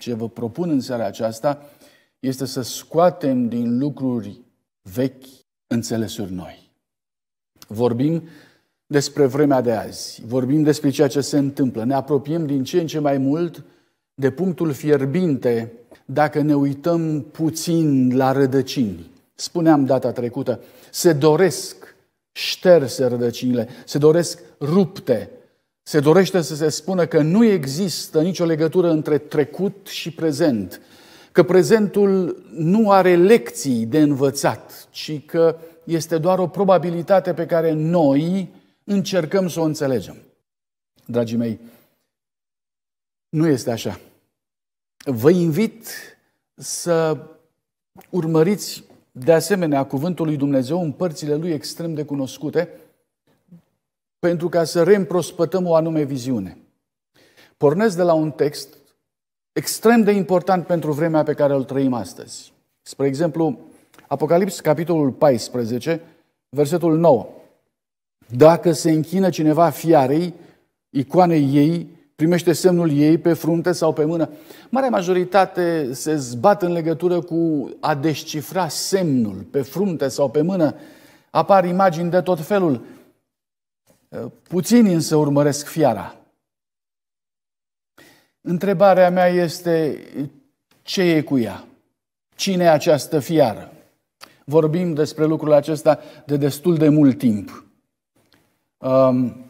ce vă propun în seara aceasta este să scoatem din lucruri vechi înțelesuri noi. Vorbim despre vremea de azi, vorbim despre ceea ce se întâmplă, ne apropiem din ce în ce mai mult de punctul fierbinte dacă ne uităm puțin la rădăcini. Spuneam data trecută, se doresc șterse rădăcinile, se doresc rupte se dorește să se spună că nu există nicio legătură între trecut și prezent, că prezentul nu are lecții de învățat, ci că este doar o probabilitate pe care noi încercăm să o înțelegem. Dragii mei, nu este așa. Vă invit să urmăriți de asemenea cuvântul lui Dumnezeu în părțile lui extrem de cunoscute, pentru ca să reîmprospătăm o anume viziune. Pornesc de la un text extrem de important pentru vremea pe care îl trăim astăzi. Spre exemplu, Apocalips, capitolul 14, versetul 9. Dacă se închină cineva fiarei, icoanei ei, primește semnul ei pe frunte sau pe mână. Marea majoritate se zbat în legătură cu a descifra semnul pe frunte sau pe mână. Apar imagini de tot felul. Puțini însă urmăresc fiara. Întrebarea mea este ce e cu ea? Cine e această fiară? Vorbim despre lucrul acesta de destul de mult timp. Um,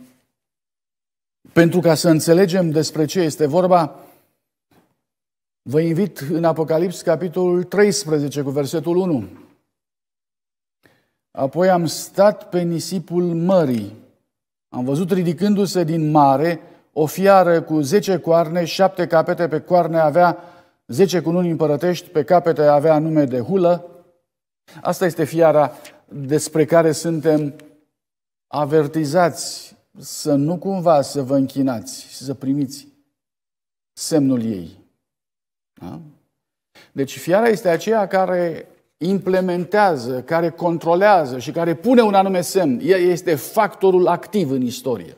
pentru ca să înțelegem despre ce este vorba, vă invit în Apocalips, capitolul 13, cu versetul 1. Apoi am stat pe nisipul mării am văzut ridicându-se din mare o fiară cu zece coarne, șapte capete, pe coarne avea zece cununi împărătești, pe capete avea nume de hulă. Asta este fiara despre care suntem avertizați să nu cumva să vă închinați și să primiți semnul ei. Da? Deci fiara este aceea care implementează, care controlează și care pune un anume semn. El este factorul activ în istorie.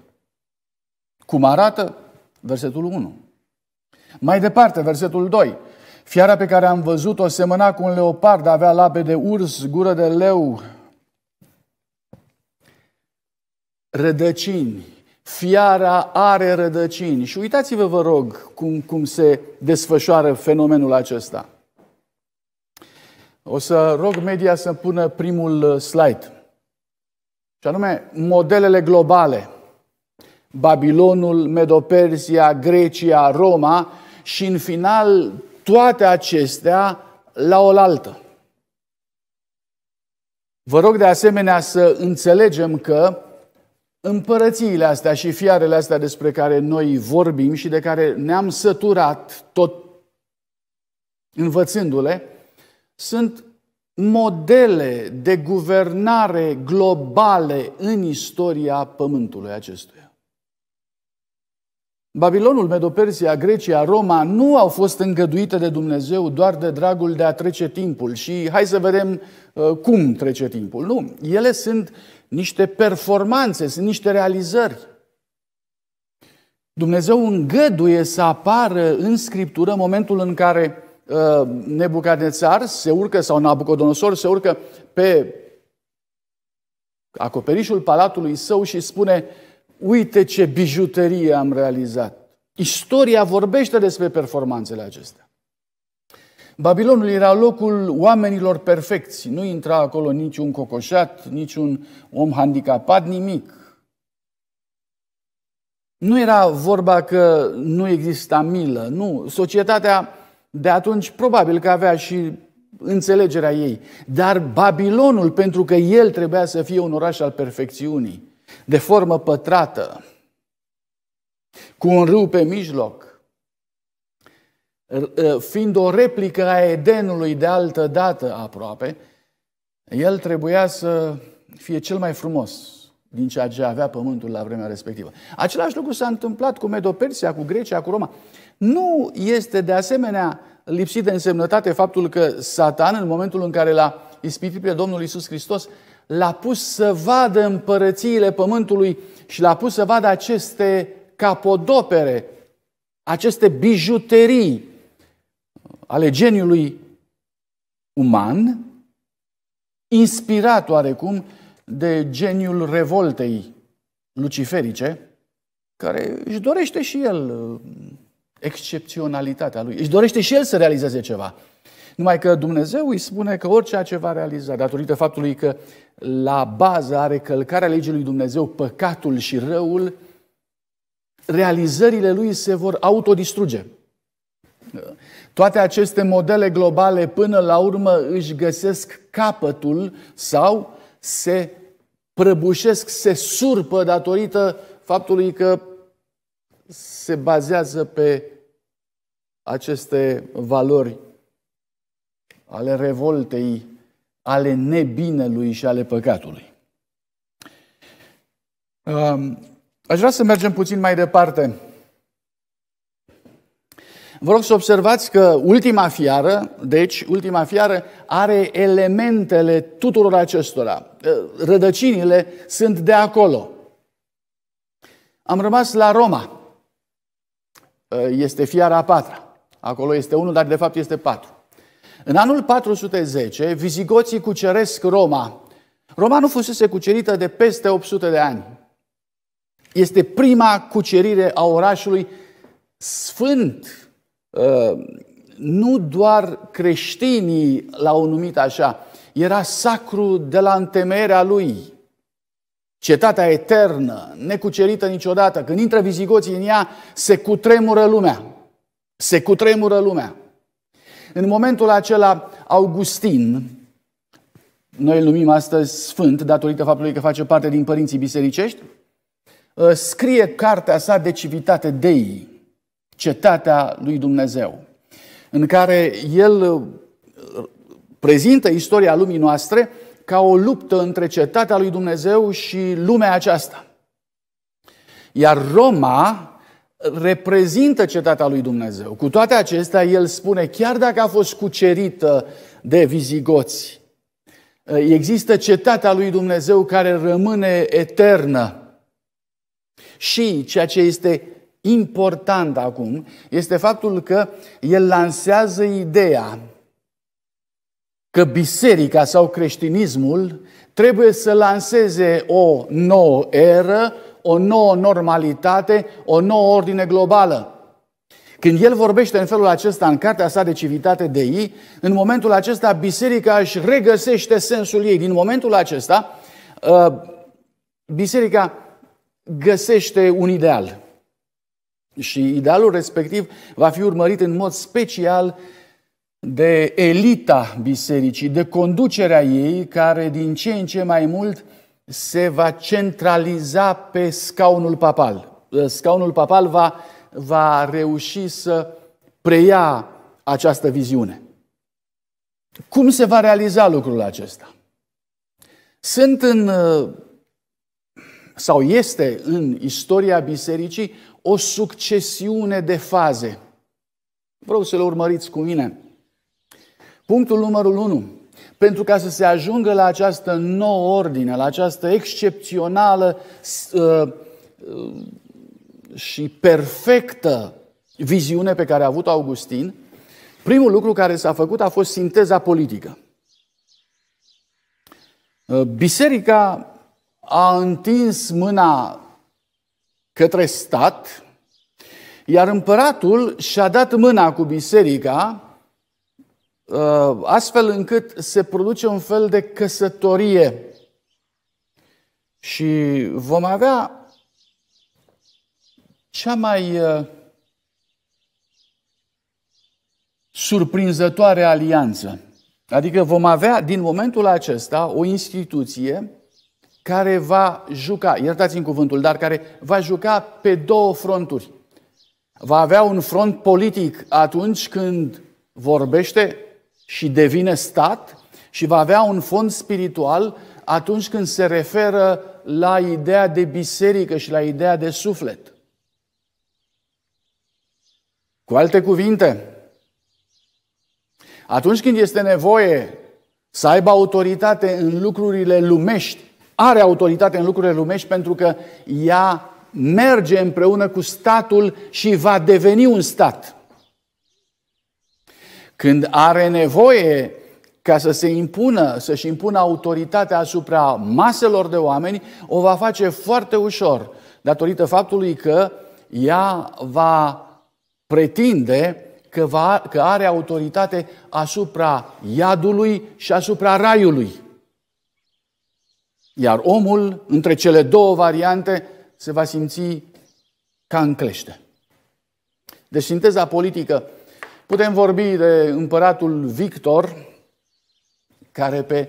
Cum arată? Versetul 1. Mai departe, versetul 2. Fiara pe care am văzut-o semăna cu un leopard, avea labe de urs, gură de leu, rădăcini. Fiara are rădăcini. Și uitați-vă, vă rog, cum, cum se desfășoară fenomenul acesta – o să rog media să pună primul uh, slide. Și anume, modelele globale. Babilonul, Medopersia, Grecia, Roma și în final toate acestea la oaltă. Vă rog de asemenea să înțelegem că împărățiile astea și fiarele astea despre care noi vorbim și de care ne-am săturat tot învățându-le, sunt modele de guvernare globale în istoria pământului acestuia. Babilonul, Medopersia, Grecia, Roma nu au fost îngăduite de Dumnezeu doar de dragul de a trece timpul și hai să vedem uh, cum trece timpul. Nu, ele sunt niște performanțe, sunt niște realizări. Dumnezeu îngăduie să apară în Scriptură momentul în care Ă, Nebucadnețar se urcă, sau Nabucodonosor se urcă pe acoperișul palatului său și spune uite ce bijuterie am realizat. Istoria vorbește despre performanțele acestea. Babilonul era locul oamenilor perfecți. Nu intra acolo niciun cocoșat, niciun om handicapat, nimic. Nu era vorba că nu exista milă, nu. Societatea de atunci, probabil că avea și înțelegerea ei. Dar Babilonul, pentru că el trebuia să fie un oraș al perfecțiunii, de formă pătrată, cu un râu pe mijloc, ă, fiind o replică a Edenului de altă dată aproape, el trebuia să fie cel mai frumos din ceea ce avea pământul la vremea respectivă. Același lucru s-a întâmplat cu Medopersia, cu Grecia, cu Roma. Nu este de asemenea lipsit de însemnătate faptul că Satan, în momentul în care l-a ispitit pe Domnul Isus Hristos, l-a pus să vadă împărățiile pământului și l-a pus să vadă aceste capodopere, aceste bijuterii ale geniului uman, inspirat oarecum de geniul revoltei luciferice, care își dorește și el excepționalitatea lui. Își dorește și el să realizeze ceva. Numai că Dumnezeu îi spune că orice ce va realiza, datorită faptului că la bază are călcarea legii lui Dumnezeu, păcatul și răul, realizările lui se vor autodistruge. Toate aceste modele globale până la urmă își găsesc capătul sau se prăbușesc, se surpă datorită faptului că se bazează pe aceste valori ale revoltei, ale nebinelui și ale păcatului. Um, aș vrea să mergem puțin mai departe. Vă rog să observați că ultima fiară, deci ultima fiară, are elementele tuturor acestora. Uh, rădăcinile sunt de acolo. Am rămas la Roma. Eh, este fiara a patra. Acolo este unul, dar de fapt este patru. În anul 410, vizigoții cuceresc Roma. Roma nu fusese cucerită de peste 800 de ani. Este prima cucerire a orașului sfânt. Eh, nu doar creștinii l-au numit așa. Era sacru de la întemeierea lui. Cetatea eternă, necucerită niciodată, când intră vizigoții în ea, se cutremură lumea. Se cutremură lumea. În momentul acela, Augustin, noi îl numim astăzi Sfânt, datorită faptului că face parte din părinții bisericești, ă, scrie cartea sa de civitate Dei, Cetatea lui Dumnezeu, în care el ă, prezintă istoria lumii noastre ca o luptă între cetatea lui Dumnezeu și lumea aceasta. Iar Roma reprezintă cetatea lui Dumnezeu. Cu toate acestea, el spune, chiar dacă a fost cucerită de vizigoți, există cetatea lui Dumnezeu care rămâne eternă. Și ceea ce este important acum este faptul că el lansează ideea că biserica sau creștinismul trebuie să lanseze o nouă eră, o nouă normalitate, o nouă ordine globală. Când el vorbește în felul acesta în cartea sa de civitate de ei, în momentul acesta biserica își regăsește sensul ei. Din momentul acesta, ă, biserica găsește un ideal. Și idealul respectiv va fi urmărit în mod special de elita bisericii, de conducerea ei, care din ce în ce mai mult se va centraliza pe scaunul papal. Eh, scaunul papal va, va reuși să preia această viziune. Cum se va realiza lucrul acesta? Sunt în, eh, sau este în istoria bisericii o succesiune de faze. Vreau să le urmăriți cu mine. Punctul numărul 1. Pentru ca să se ajungă la această nouă ordine, la această excepțională uh, uh, și perfectă viziune pe care a avut Augustin, primul lucru care s-a făcut a fost sinteza politică. Uh, biserica a întins mâna către stat, iar împăratul și-a dat mâna cu biserica Uh, astfel încât se produce un fel de căsătorie și vom avea cea mai uh, surprinzătoare alianță. Adică vom avea din momentul acesta o instituție care va juca, iertați în cuvântul, dar care va juca pe două fronturi. Va avea un front politic atunci când vorbește și devine stat și va avea un fond spiritual atunci când se referă la ideea de biserică și la ideea de suflet. Cu alte cuvinte, atunci când este nevoie să aibă autoritate în lucrurile lumești, are autoritate în lucrurile lumești pentru că ea merge împreună cu statul și va deveni un stat când are nevoie ca să se impună, să-și impună autoritatea asupra maselor de oameni, o va face foarte ușor, datorită faptului că ea va pretinde că, va, că are autoritate asupra iadului și asupra raiului. Iar omul, între cele două variante, se va simți ca clește. Deci sinteza politică Putem vorbi de împăratul Victor, care pe...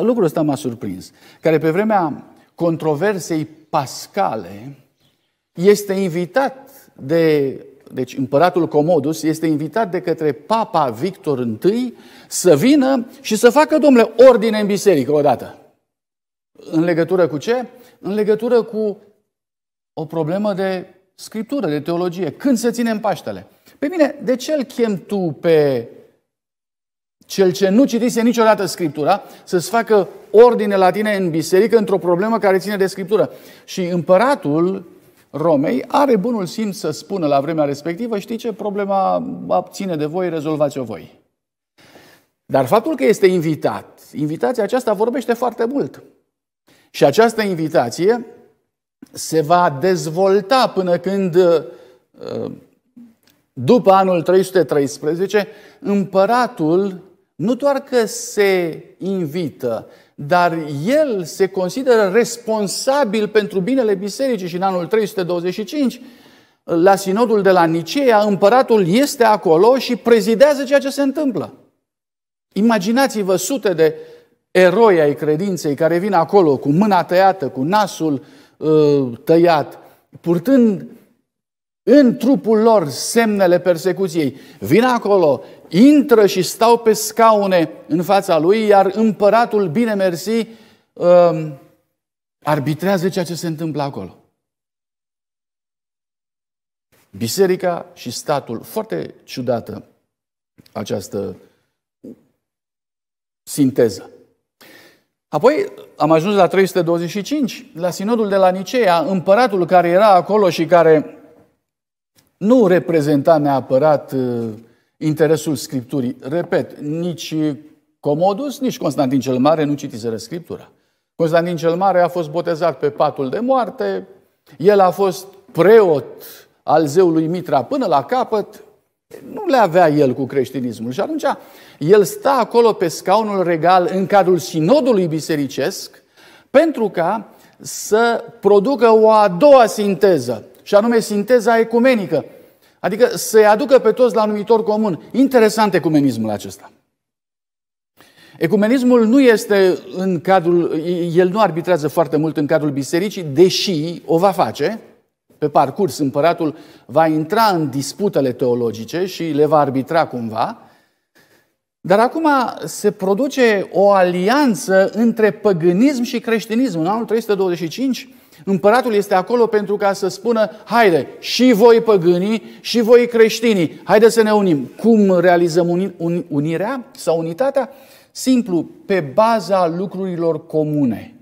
Lucrul ăsta m-a surprins. Care pe vremea controversei pascale este invitat de... Deci împăratul Comodus este invitat de către papa Victor I să vină și să facă, domnule, ordine în biserică odată. În legătură cu ce? În legătură cu o problemă de scriptură, de teologie. Când să ținem Paștele? Pe mine, de ce îl chem tu pe cel ce nu citise niciodată Scriptura să-ți facă ordine la tine în biserică într-o problemă care ține de Scriptură? Și împăratul Romei are bunul simț să spună la vremea respectivă, știi ce, problema ține de voi, rezolvați-o voi. Dar faptul că este invitat, invitația aceasta vorbește foarte mult. Și această invitație se va dezvolta până când uh, după anul 313, împăratul nu doar că se invită, dar el se consideră responsabil pentru binele bisericii și în anul 325, la sinodul de la Nicea, împăratul este acolo și prezidează ceea ce se întâmplă. Imaginați-vă sute de eroi ai credinței care vin acolo cu mâna tăiată, cu nasul uh, tăiat, purtând în trupul lor semnele persecuției. Vin acolo, intră și stau pe scaune în fața lui, iar împăratul, bine mersi, um, arbitrează ceea ce se întâmplă acolo. Biserica și statul, foarte ciudată această sinteză. Apoi am ajuns la 325, la sinodul de la Nicea, împăratul care era acolo și care nu reprezenta neapărat uh, interesul Scripturii. Repet, nici Comodus, nici Constantin cel Mare nu citiseră Scriptura. Constantin cel Mare a fost botezat pe patul de moarte, el a fost preot al zeului Mitra până la capăt, nu le avea el cu creștinismul. Și atunci el sta acolo pe scaunul regal în cadrul sinodului bisericesc pentru ca să producă o a doua sinteză și anume sinteza ecumenică. Adică să-i aducă pe toți la numitor comun. Interesant ecumenismul acesta. Ecumenismul nu este în cadrul, el nu arbitrează foarte mult în cadrul bisericii, deși o va face, pe parcurs împăratul va intra în disputele teologice și le va arbitra cumva, dar acum se produce o alianță între păgânism și creștinism. În anul 325 Împăratul este acolo pentru ca să spună, haide, și voi păgânii, și voi creștinii, haide să ne unim. Cum realizăm uni, un, unirea sau unitatea? Simplu, pe baza lucrurilor comune.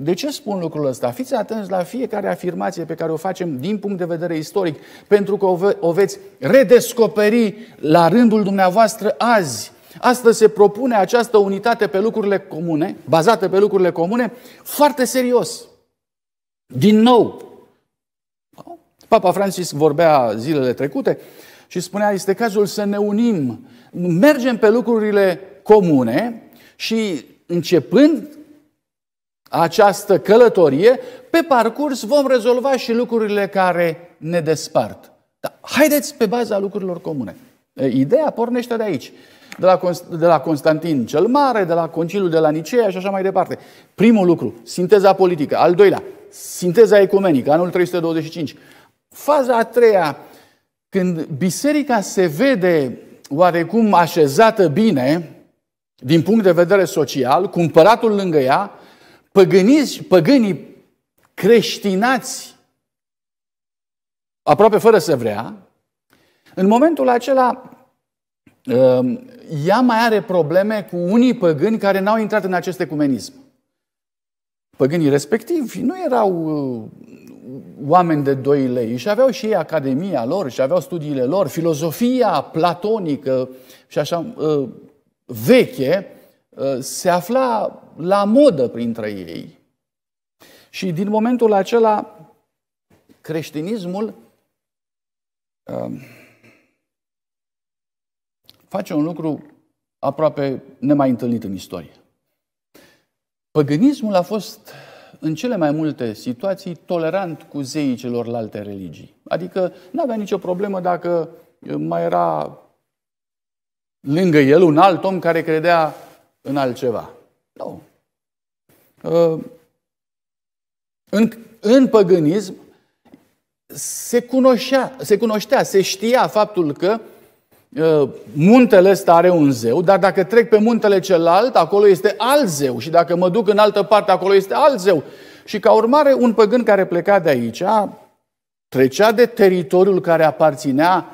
De ce spun lucrul ăsta? Fiți atenți la fiecare afirmație pe care o facem din punct de vedere istoric, pentru că o, ve- o veți redescoperi la rândul dumneavoastră azi. Astăzi se propune această unitate pe lucrurile comune, bazată pe lucrurile comune, foarte serios. Din nou, Papa Francis vorbea zilele trecute și spunea, este cazul să ne unim, mergem pe lucrurile comune și începând această călătorie, pe parcurs vom rezolva și lucrurile care ne despart. Dar haideți pe baza lucrurilor comune. Ideea pornește de aici. De la, Const- de la Constantin cel Mare, de la Conciliul de la Nicea și așa mai departe. Primul lucru, sinteza politică. Al doilea, sinteza ecumenică, anul 325. Faza a treia, când biserica se vede oarecum așezată bine, din punct de vedere social, cumpăratul lângă ea, păgâniți, păgânii creștinați, aproape fără să vrea, în momentul acela ă, ea mai are probleme cu unii păgâni care n-au intrat în acest ecumenism păgânii respectivi nu erau uh, oameni de doi lei și aveau și ei academia lor și aveau studiile lor, filozofia platonică și așa uh, veche uh, se afla la modă printre ei. Și din momentul acela creștinismul face un lucru aproape nemai întâlnit în istorie. Păgânismul a fost în cele mai multe situații tolerant cu zeii celorlalte religii. Adică nu avea nicio problemă dacă eh, mai era lângă el un alt om care credea în altceva. Nu. Eh, în, în păgânism se cunoștea, se cunoștea, se știa faptul că Ă, muntele ăsta are un zeu, dar dacă trec pe muntele celălalt, acolo este alt zeu. Și dacă mă duc în altă parte, acolo este alt zeu. Și ca urmare, un păgân care pleca de aici, trecea de teritoriul care aparținea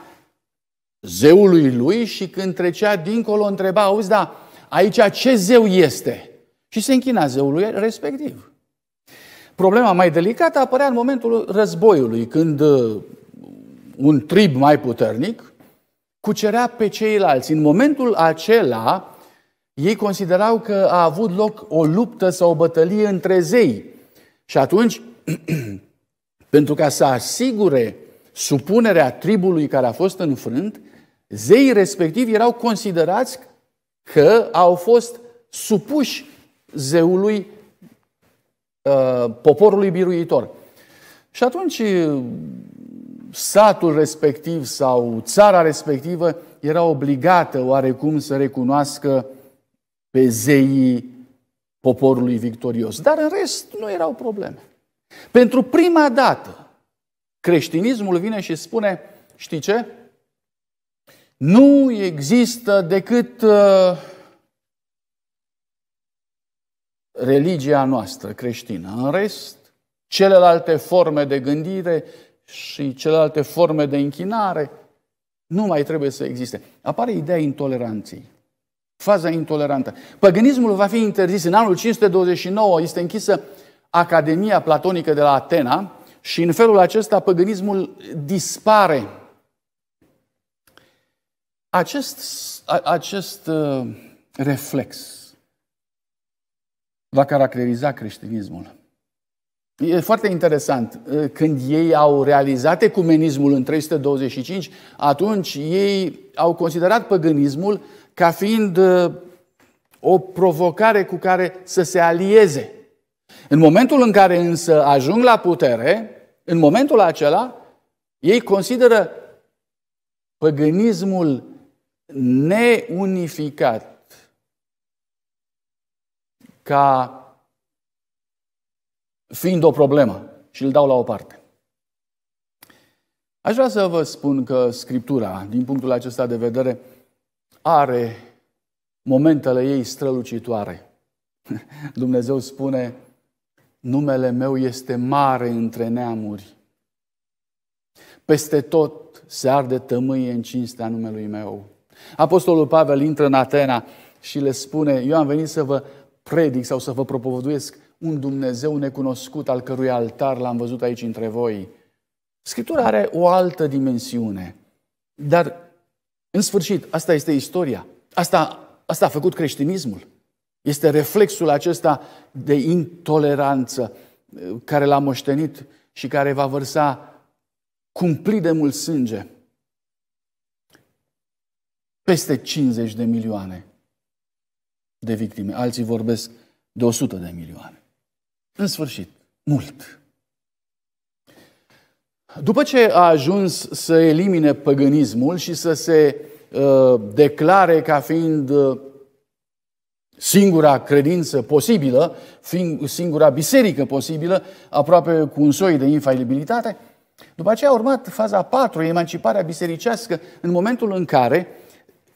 zeului lui și când trecea dincolo întreba, auzi, da, aici ce zeu este? Și se închina zeului respectiv. Problema mai delicată apărea în momentul războiului, când ă, un trib mai puternic cucerea pe ceilalți. În momentul acela, ei considerau că a avut loc o luptă sau o bătălie între zei. Și atunci, pentru ca să asigure supunerea tribului care a fost înfrânt, zeii respectivi erau considerați că au fost supuși zeului uh, poporului biruitor. Și atunci satul respectiv sau țara respectivă era obligată oarecum să recunoască pe zeii poporului victorios. Dar în rest nu erau probleme. Pentru prima dată, creștinismul vine și spune, știi ce? Nu există decât uh, religia noastră creștină. În rest, celelalte forme de gândire și celelalte forme de închinare, nu mai trebuie să existe. Apare ideea intoleranței. Faza intolerantă. Păgânismul va fi interzis. În anul 529 este închisă Academia Platonică de la Atena și în felul acesta păgânismul dispare. Acest, acest uh, reflex va caracteriza creștinismul. E foarte interesant. Când ei au realizat ecumenismul în 325, atunci ei au considerat păgânismul ca fiind o provocare cu care să se alieze. În momentul în care însă ajung la putere, în momentul acela, ei consideră păgânismul neunificat ca fiind o problemă și îl dau la o parte. Aș vrea să vă spun că Scriptura, din punctul acesta de vedere, are momentele ei strălucitoare. Dumnezeu spune, numele meu este mare între neamuri. Peste tot se arde tămâie în cinstea numelui meu. Apostolul Pavel intră în Atena și le spune, eu am venit să vă predic sau să vă propovăduiesc un Dumnezeu necunoscut al cărui altar l-am văzut aici între voi. Scriptura are o altă dimensiune. Dar, în sfârșit, asta este istoria. Asta, asta a făcut creștinismul. Este reflexul acesta de intoleranță eh, care l-a moștenit și care va vărsa cumplit de mult sânge peste 50 de milioane de victime. Alții vorbesc de 100 de milioane. În sfârșit, mult. După ce a ajuns să elimine păgânismul și să se uh, declare ca fiind uh, singura credință posibilă, fiind singura biserică posibilă, aproape cu un soi de infailibilitate, după aceea a urmat faza a emanciparea bisericească, în momentul în care,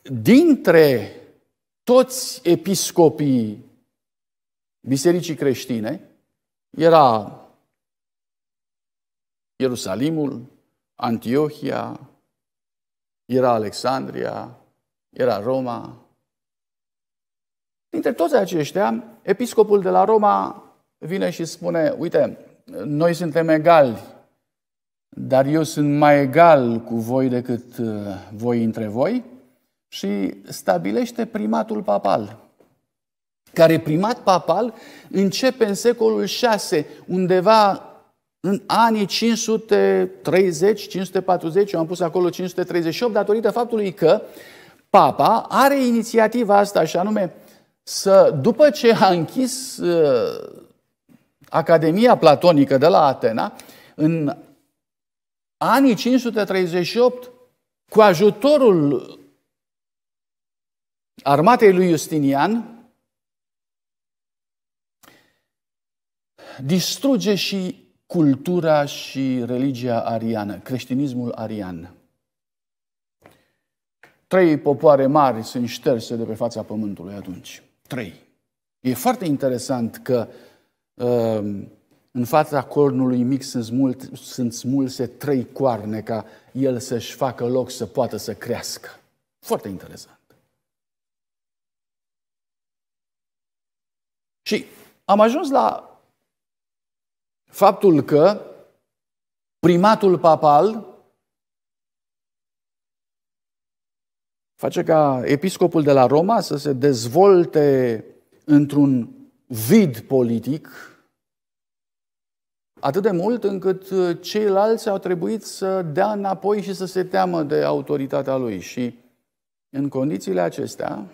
dintre toți episcopii bisericii creștine, era Ierusalimul, Antiohia, era Alexandria, era Roma. Dintre toți aceștia, episcopul de la Roma vine și spune, uite, noi suntem egali, dar eu sunt mai egal cu voi decât uh, voi între voi și stabilește primatul papal care primat papal începe în secolul 6, undeva în anii 530-540, eu am pus acolo 538, datorită faptului că papa are inițiativa asta și anume să, după ce a închis uh, Academia Platonică de la Atena, în anii 538, cu ajutorul armatei lui Justinian, distruge și cultura și religia ariană, creștinismul arian. Trei popoare mari sunt șterse de pe fața pământului atunci. Trei. E foarte interesant că uh, în fața cornului mic sunt, smult, sunt smulse trei coarne ca el să-și facă loc să poată să crească. Foarte interesant. Și am ajuns la faptul că primatul papal face ca episcopul de la Roma să se dezvolte într-un vid politic atât de mult încât uh, ceilalți au trebuit să dea înapoi și să se teamă de autoritatea lui. Și în condițiile acestea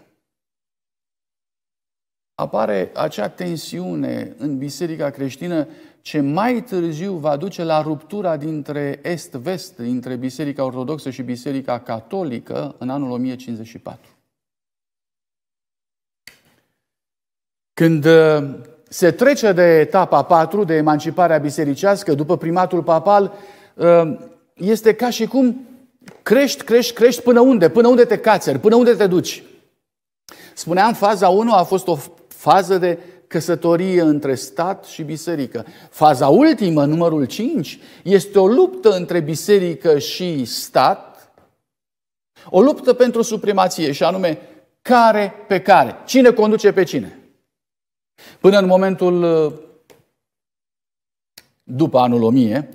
apare acea tensiune în biserica creștină ce mai târziu va duce la ruptura dintre est-vest, dintre Biserica Ortodoxă și Biserica Catolică în anul 1054. Când uh, se trece de etapa 4, de emanciparea bisericească, după primatul papal, uh, este ca și cum crești, crești, crești până unde? Până unde te cațeri, până unde te duci. Spuneam, faza 1 a fost o fază de căsătorie între stat și biserică. Faza ultimă, numărul 5, este o luptă între biserică și stat, o luptă pentru supremație și anume care pe care. Cine conduce pe cine? Până în momentul uh, după anul 1000,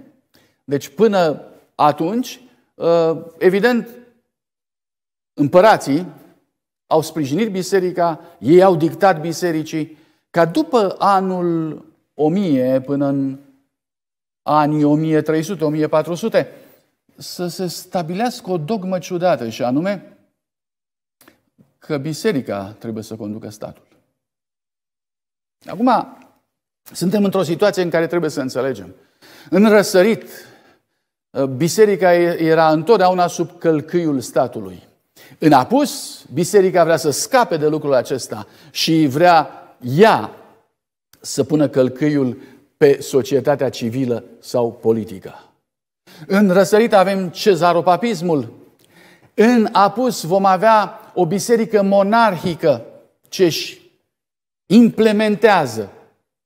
deci până atunci, uh, evident, împărații au sprijinit biserica, ei au dictat bisericii, ca după anul 1000 până în anii 1300-1400 să se stabilească o dogmă ciudată și anume că biserica trebuie să conducă statul. Acum, suntem într-o situație în care trebuie să înțelegem. În răsărit, biserica era întotdeauna sub călcâiul statului. În apus, biserica vrea să scape de lucrul acesta și vrea ea să pună călcâiul pe societatea civilă sau politică. În răsărit avem cezaropapismul. În apus vom avea o biserică monarhică ce își implementează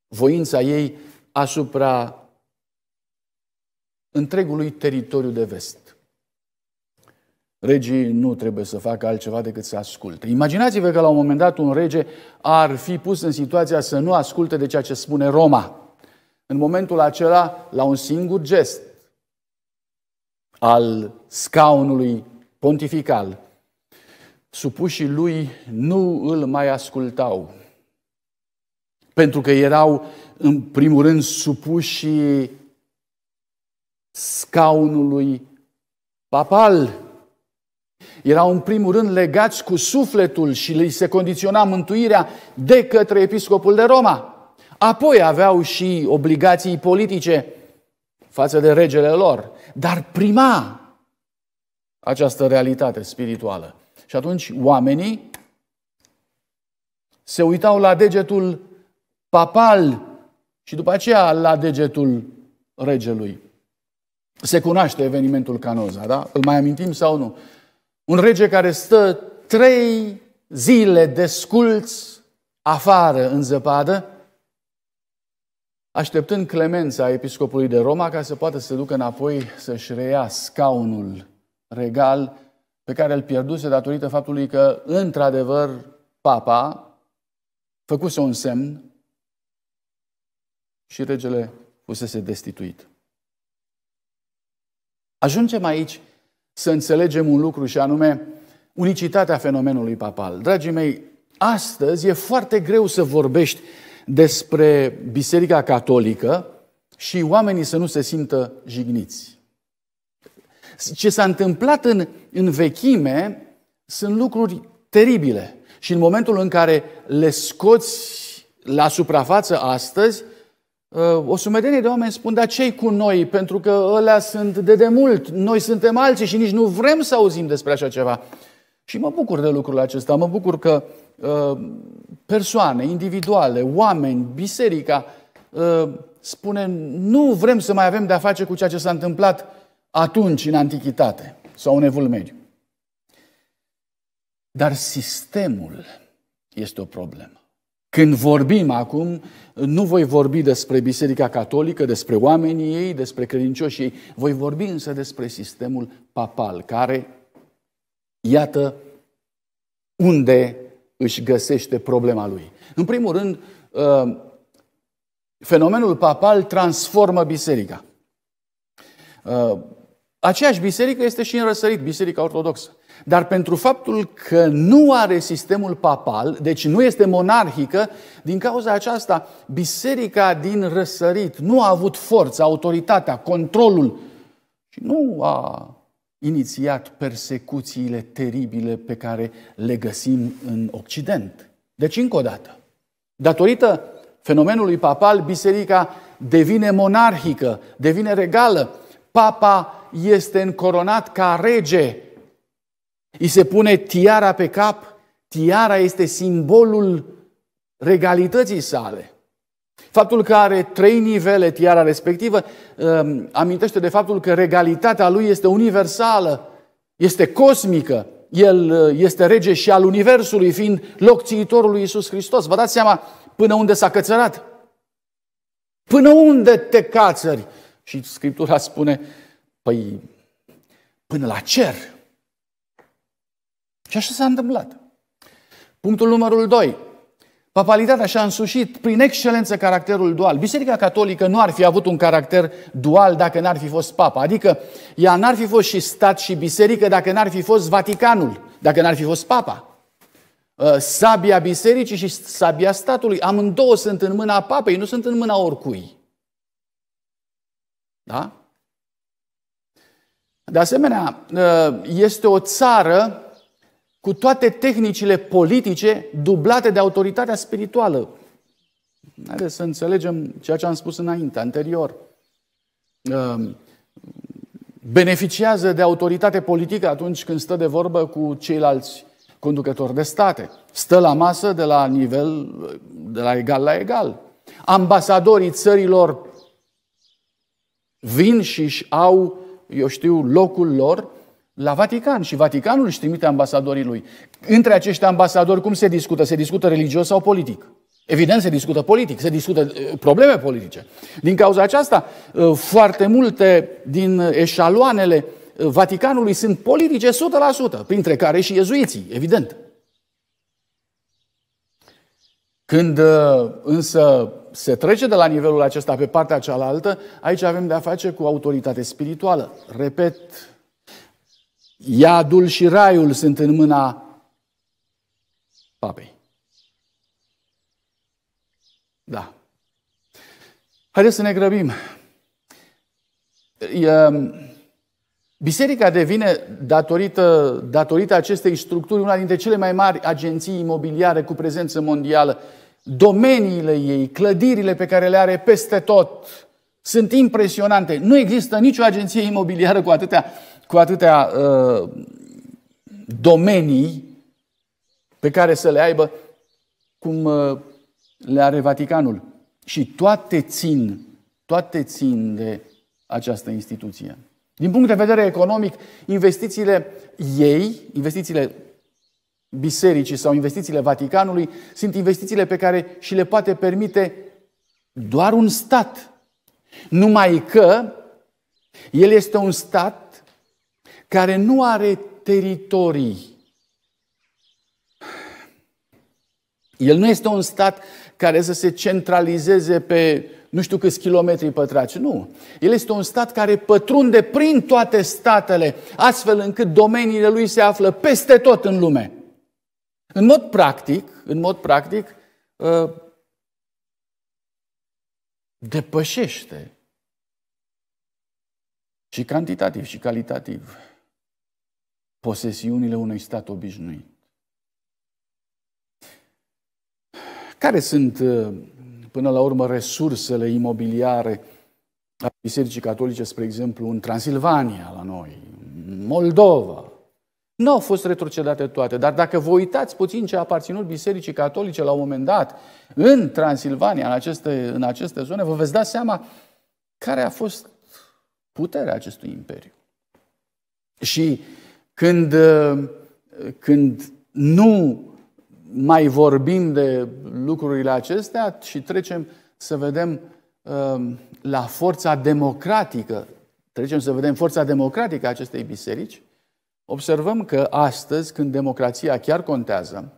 voința ei asupra întregului teritoriu de vest. Regii nu trebuie să facă altceva decât să asculte. Imaginați-vă că la un moment dat un rege ar fi pus în situația să nu asculte de ceea ce spune Roma. În momentul acela, la un singur gest al scaunului pontifical, supușii lui nu îl mai ascultau. Pentru că erau, în primul rând, supușii scaunului papal erau în primul rând legați cu sufletul și li se condiționa mântuirea de către episcopul de Roma. Apoi aveau și obligații politice față de regele lor, dar prima această realitate spirituală. Și atunci oamenii se uitau la degetul papal și după aceea la degetul regelui. Se cunoaște evenimentul Canoza, da? Îl mai amintim sau nu? Un rege care stă trei zile de sculți afară în zăpadă, așteptând clemența episcopului de Roma ca să poată să ducă înapoi să-și reia scaunul regal pe care îl pierduse datorită faptului că, într-adevăr, papa făcuse un semn și regele fusese destituit. Ajungem aici să înțelegem un lucru și anume unicitatea fenomenului papal. Dragii mei, astăzi e foarte greu să vorbești despre Biserica Catolică și oamenii să nu se simtă jigniți. Ce s-a întâmplat în, în vechime sunt lucruri teribile. Și în momentul în care le scoți la suprafață astăzi, Uh, o sumedenie de oameni spun, dar cei cu noi? Pentru că ălea sunt de demult, noi suntem alții și nici nu vrem să auzim despre așa ceva. Și mă bucur de lucrul acesta, mă bucur că uh, persoane, individuale, oameni, biserica uh, spune, nu vrem să mai avem de-a face cu ceea ce s-a întâmplat atunci, în antichitate sau în evul mediu. Dar sistemul este o problemă. Când vorbim acum, nu voi vorbi despre Biserica Catolică, despre oamenii ei, despre credincioșii ei. Voi vorbi însă despre sistemul papal, care, iată, unde își găsește problema lui. În primul rând, ă, fenomenul papal transformă biserica. Ă, aceeași biserică este și în răsărit, Biserica Ortodoxă dar pentru faptul că nu are sistemul papal, deci nu este monarhică, din cauza aceasta, biserica din răsărit nu a avut forța, autoritatea, controlul și nu a inițiat persecuțiile teribile pe care le găsim în Occident. Deci, încă o dată, datorită fenomenului papal, biserica devine monarhică, devine regală, papa este încoronat ca rege îi se pune tiara pe cap. Tiara este simbolul regalității sale. Faptul că are trei nivele tiara respectivă um, amintește de faptul că regalitatea lui este universală, este cosmică. El uh, este rege și al Universului, fiind locțiitorul lui Isus Hristos. Vă dați seama până unde s-a cățărat? Până unde te cațări? Și Scriptura spune, păi, până la cer. Și așa s-a întâmplat. Punctul numărul 2. Papalitatea și-a însușit prin excelență caracterul dual. Biserica Catolică nu ar fi avut un caracter dual dacă n-ar fi fost papa. Adică ea n-ar fi fost și stat și biserică dacă n-ar fi fost Vaticanul, dacă n-ar fi fost papa. Uh, sabia bisericii și sabia statului, amândouă sunt în mâna papei, nu sunt în mâna oricui. Da? De asemenea, uh, este o țară cu toate tehnicile politice dublate de autoritatea spirituală. Haideți să înțelegem ceea ce am spus înainte, anterior. Um, beneficiază de autoritate politică atunci când stă de vorbă cu ceilalți conducători de state. Stă la masă de la nivel, de la egal la egal. Ambasadorii țărilor vin și își au, eu știu, locul lor la Vatican și Vaticanul își trimite ambasadorii lui. Între acești ambasadori cum se discută? Se discută religios sau politic? Evident, se discută politic, se discută uh, probleme politice. Din cauza aceasta, uh, foarte multe din eșaloanele uh, Vaticanului sunt politice 100%, printre care și iezuiții, evident. Când însă se trece de la nivelul acesta pe partea cealaltă, aici avem de-a face cu autoritate spirituală. Repet, Iadul și raiul sunt în mâna papei. Da. Haideți să ne grăbim. Um, biserica devine, datorită, datorită acestei structuri, una dintre cele mai mari agenții imobiliare cu prezență mondială. Domeniile ei, clădirile pe care le are peste tot, sunt impresionante. Nu există nicio agenție imobiliară cu atâtea cu atâtea uh, domenii pe care să le aibă, cum uh, le are Vaticanul. Și toate țin, toate țin de această instituție. Din punct de vedere economic, investițiile ei, investițiile bisericii sau investițiile Vaticanului sunt investițiile pe care și le poate permite doar un stat. Numai că el este un stat care nu are teritorii. El nu este un stat care să se centralizeze pe nu știu câți kilometri pătrați. Nu. El este un stat care pătrunde prin toate statele, astfel încât domeniile lui se află peste tot în lume. În mod practic, în mod practic, ă, depășește și cantitativ și calitativ posesiunile unui stat obișnuit. Care sunt, uh, până la urmă, resursele imobiliare a Bisericii Catolice, spre exemplu, în Transilvania, la noi, în Moldova? Nu au fost retrocedate toate, dar dacă vă uitați puțin ce a aparținut Bisericii Catolice la un moment dat în Transilvania, în aceste, în aceste zone, vă veți da seama care a fost puterea acestui imperiu. Și uh, când, uh, când nu mai vorbim de lucrurile acestea și trecem să vedem uh, la forța democratică, trecem să vedem forța democratică a acestei biserici, observăm că astăzi, când democrația chiar contează,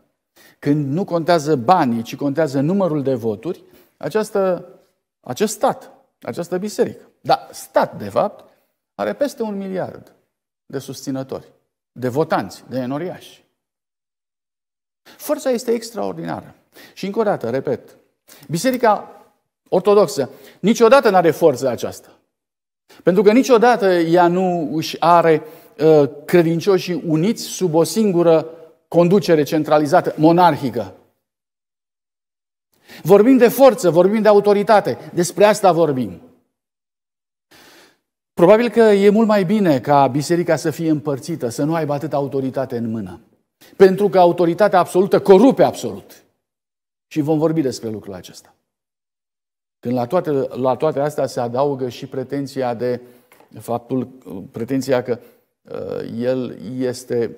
când nu contează banii, ci contează numărul de voturi, această, acest stat, această biserică, da, stat de fapt, are peste un miliard de susținători de votanți, de enoriași. Forța este extraordinară. Și încă o dată, repet, Biserica Ortodoxă niciodată nu are forța aceasta. Pentru că niciodată ea nu își are ă, credincioșii uniți sub o singură conducere centralizată, monarhică. Vorbim de forță, vorbim de autoritate, despre asta vorbim. Probabil că e mult mai bine ca biserica să fie împărțită, să nu aibă atât autoritate în mână. Pentru că autoritatea absolută corupe absolut. Și vom vorbi despre lucrul acesta. Când la toate, la toate astea se adaugă și pretenția de faptul, pretenția că uh, el este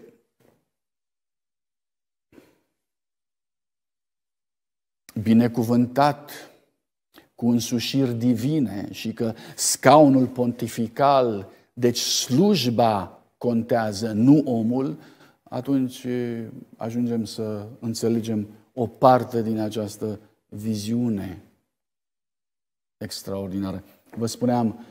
binecuvântat cu însușiri divine și că scaunul pontifical, deci slujba contează, nu omul, atunci ajungem să înțelegem o parte din această viziune extraordinară. Vă spuneam,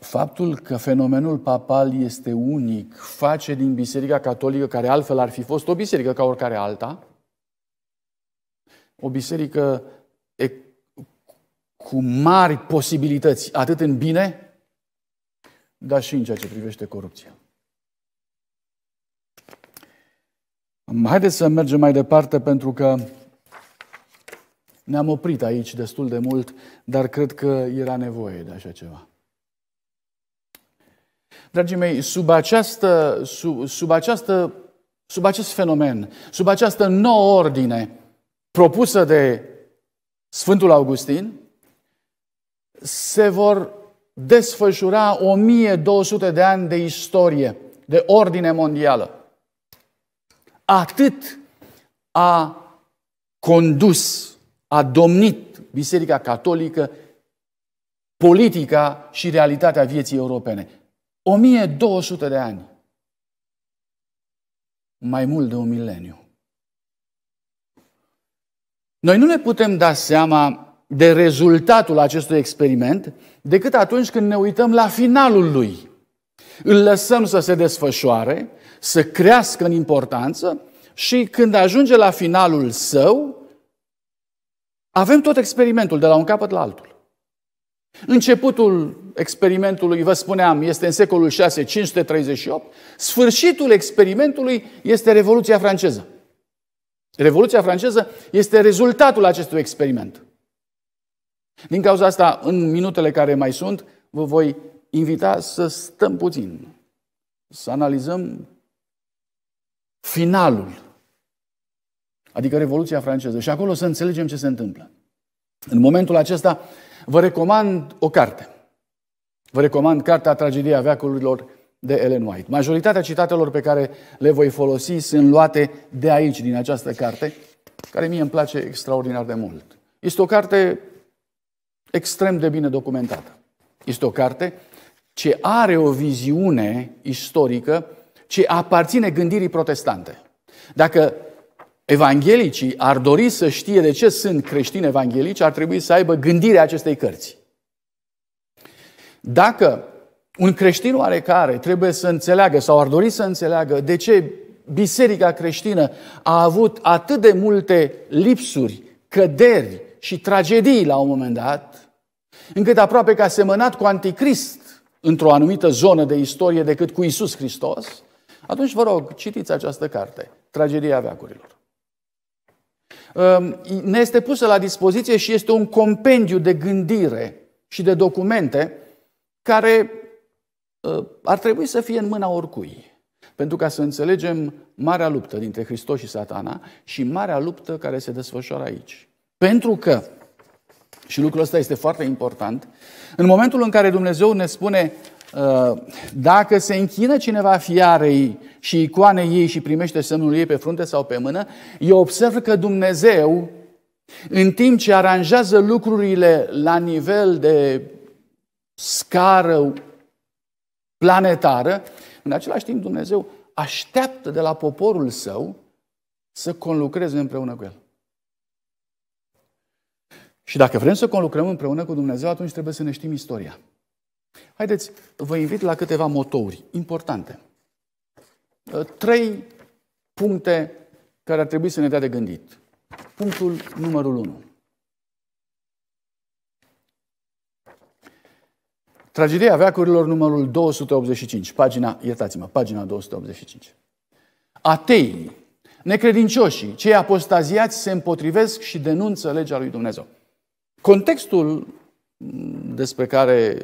faptul că fenomenul papal este unic face din Biserica Catolică, care altfel ar fi fost o biserică ca oricare alta, o biserică cu mari posibilități, atât în bine, dar și în ceea ce privește corupția. Haideți să mergem mai departe pentru că ne-am oprit aici destul de mult, dar cred că era nevoie de așa ceva. Dragii mei, sub, această, sub, sub, această, sub acest fenomen, sub această nouă ordine propusă de Sfântul Augustin, se vor desfășura 1200 de ani de istorie, de ordine mondială. Atât a condus, a domnit Biserica Catolică politica și realitatea vieții europene. 1200 de ani. Mai mult de un mileniu. Noi nu ne putem da seama de rezultatul acestui experiment decât atunci când ne uităm la finalul lui. Îl lăsăm să se desfășoare, să crească în importanță și când ajunge la finalul său, avem tot experimentul de la un capăt la altul. Începutul experimentului, vă spuneam, este în secolul 6, 538. Sfârșitul experimentului este Revoluția franceză. Revoluția franceză este rezultatul acestui experiment. Din cauza asta, în minutele care mai sunt, vă voi invita să stăm puțin, să analizăm finalul, adică Revoluția franceză, și acolo să înțelegem ce se întâmplă. În momentul acesta, vă recomand o carte. Vă recomand cartea Tragedia veacurilor de Ellen White. Majoritatea citatelor pe care le voi folosi sunt luate de aici, din această carte, care mie îmi place extraordinar de mult. Este o carte extrem de bine documentată. Este o carte ce are o viziune istorică ce aparține gândirii protestante. Dacă evanghelicii ar dori să știe de ce sunt creștini evanghelici, ar trebui să aibă gândirea acestei cărți. Dacă un creștin oarecare trebuie să înțeleagă sau ar dori să înțeleagă de ce biserica creștină a avut atât de multe lipsuri, căderi, și tragedii la un moment dat, încât aproape că a semănat cu anticrist într-o anumită zonă de istorie decât cu Isus Hristos, atunci vă rog, citiți această carte, Tragedia veacurilor. Ehm, ne este pusă la dispoziție și este un compendiu de gândire și de documente care ehm, ar trebui să fie în mâna oricui. Pentru ca să înțelegem marea luptă dintre Hristos și Satana și marea luptă care se desfășoară aici. Pentru că, și lucrul ăsta este foarte important, în momentul în care Dumnezeu ne spune uh, dacă se închină cineva fiarei și icoanei ei și primește semnul ei pe frunte sau pe mână, eu observ că Dumnezeu, în timp ce aranjează lucrurile la nivel de scară planetară, în același timp Dumnezeu așteaptă de la poporul său să conlucreze împreună cu el. Și dacă vrem să conlucrăm împreună cu Dumnezeu, atunci trebuie să ne știm istoria. Haideți, vă invit la câteva motouri importante. Uh, trei puncte care ar trebui să ne dea de gândit. Punctul numărul 1. Tragedia veacurilor numărul 285, pagina, iertați-mă, pagina 285. Ateii, necredincioșii, cei apostaziați se împotrivesc și denunță legea lui Dumnezeu. Contextul despre care,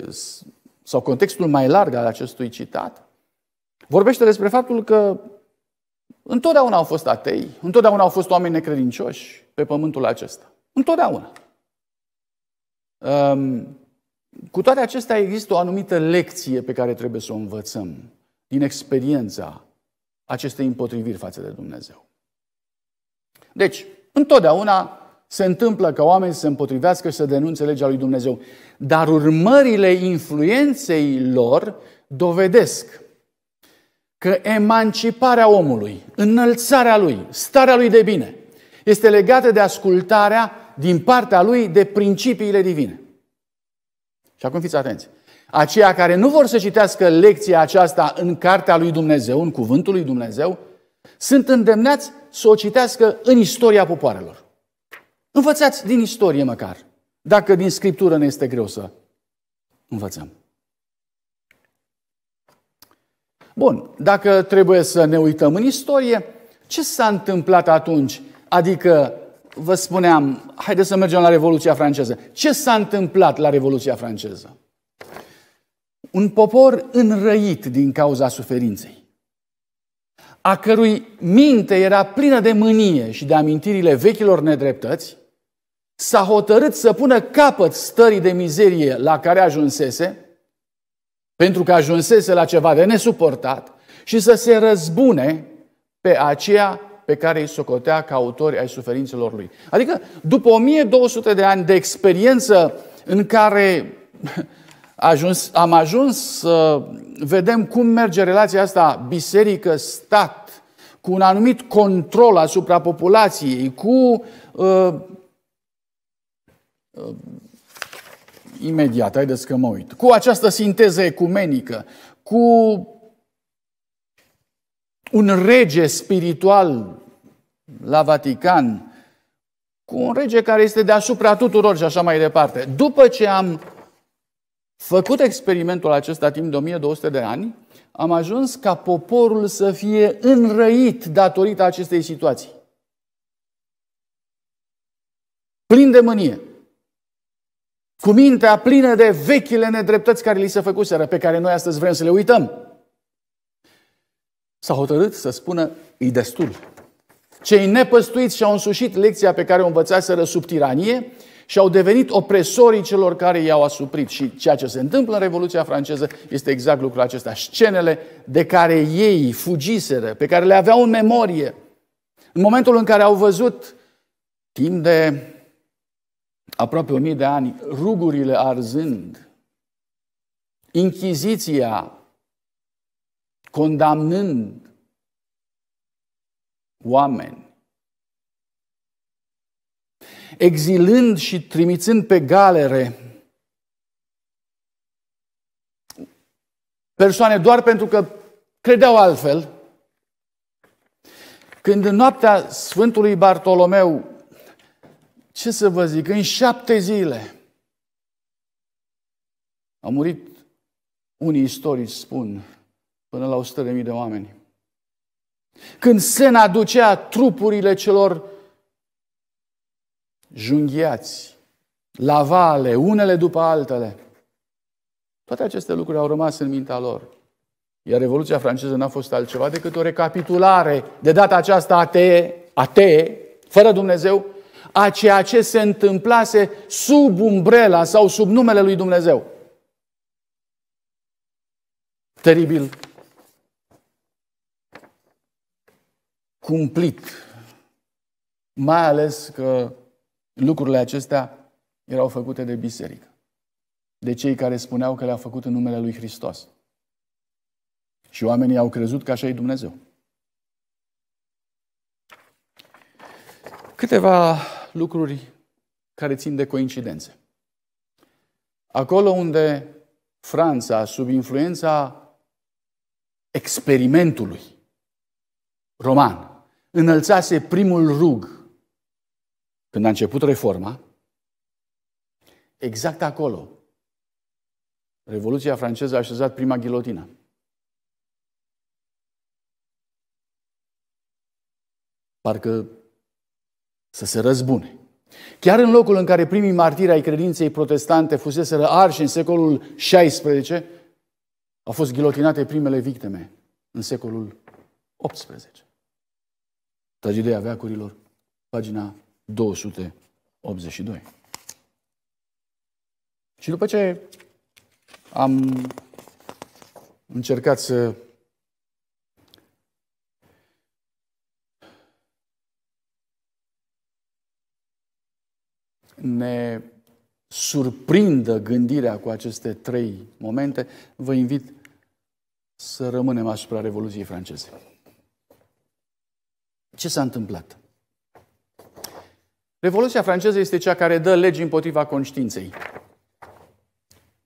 sau contextul mai larg al acestui citat, vorbește despre faptul că întotdeauna au fost atei, întotdeauna au fost oameni necredincioși pe pământul acesta. Întotdeauna. Cu toate acestea există o anumită lecție pe care trebuie să o învățăm din experiența acestei împotriviri față de Dumnezeu. Deci, întotdeauna se întâmplă ca oamenii să se împotrivească și să denunțe legea lui Dumnezeu. Dar urmările influenței lor dovedesc că emanciparea omului, înălțarea lui, starea lui de bine, este legată de ascultarea din partea lui de principiile divine. Și acum fiți atenți. Aceia care nu vor să citească lecția aceasta în cartea lui Dumnezeu, în cuvântul lui Dumnezeu, sunt îndemnați să o citească în istoria popoarelor. Învățați din istorie măcar. Dacă din scriptură ne este greu să învățăm. Bun, dacă trebuie să ne uităm în istorie, ce s-a întâmplat atunci? Adică, vă spuneam, haideți să mergem la Revoluția franceză. Ce s-a întâmplat la Revoluția franceză? Un popor înrăit din cauza suferinței, a cărui minte era plină de mânie și de amintirile vechilor nedreptăți, s-a hotărât să pună capăt stării de mizerie la care ajunsese, pentru că ajunsese la ceva de nesuportat, și să se răzbune pe aceea pe care îi socotea ca autori ai suferințelor lui. Adică, după 1200 de ani de experiență în care ajuns, am ajuns să vedem cum merge relația asta biserică-stat, cu un anumit control asupra populației, cu uh, Ehm, imediat, haideți că mă uit. Cu această sinteză ecumenică, cu un rege spiritual la Vatican, cu un rege care este deasupra tuturor și așa mai departe. După ce am făcut experimentul acesta timp de 1200 de ani, am ajuns ca poporul să fie înrăit datorită acestei situații. Plin de mânie cu mintea plină de vechile nedreptăți care li se făcuseră, pe care noi astăzi vrem să le uităm. S-a hotărât să spună, îi destul. Cei nepăstuiți și-au însușit lecția pe care o învățaseră sub tiranie și au devenit opresorii celor care i-au asuprit. Și ceea ce se întâmplă în Revoluția franceză este exact lucrul acesta. Scenele de care ei fugiseră, pe care le aveau în memorie, în momentul în care au văzut timp de aproape o mie de ani, rugurile arzând, Inchiziția condamnând oameni, exilând și trimițând pe galere persoane doar pentru că credeau altfel, când în noaptea Sfântului Bartolomeu ce să vă zic, în șapte zile a murit, unii istorici spun, până la 100.000 de oameni. Când Sena aducea trupurile celor junghiați, la vale, unele după altele, toate aceste lucruri au rămas în mintea lor. Iar Revoluția franceză n-a fost altceva decât o recapitulare, de data aceasta atee, atee, fără Dumnezeu, a ceea ce se întâmplase sub umbrela sau sub numele lui Dumnezeu. Teribil. Cumplit. Mai ales că lucrurile acestea erau făcute de biserică. De cei care spuneau că le-a făcut în numele lui Hristos. Și oamenii au crezut că așa e Dumnezeu. Câteva lucruri care țin de coincidențe. Acolo unde Franța, sub influența experimentului roman, înălțase primul rug când a început reforma, exact acolo, Revoluția franceză a așezat prima ghilotină. Parcă să se răzbune. Chiar în locul în care primii martiri ai credinței protestante fusese arși în secolul XVI, au fost ghilotinate primele victime în secolul XVIII. Tragedia veacurilor, pagina 282. Și după ce am încercat să ne surprindă gândirea cu aceste trei momente, vă invit să rămânem asupra Revoluției franceze. Ce s-a întâmplat? Revoluția franceză este cea care dă legi împotriva conștiinței.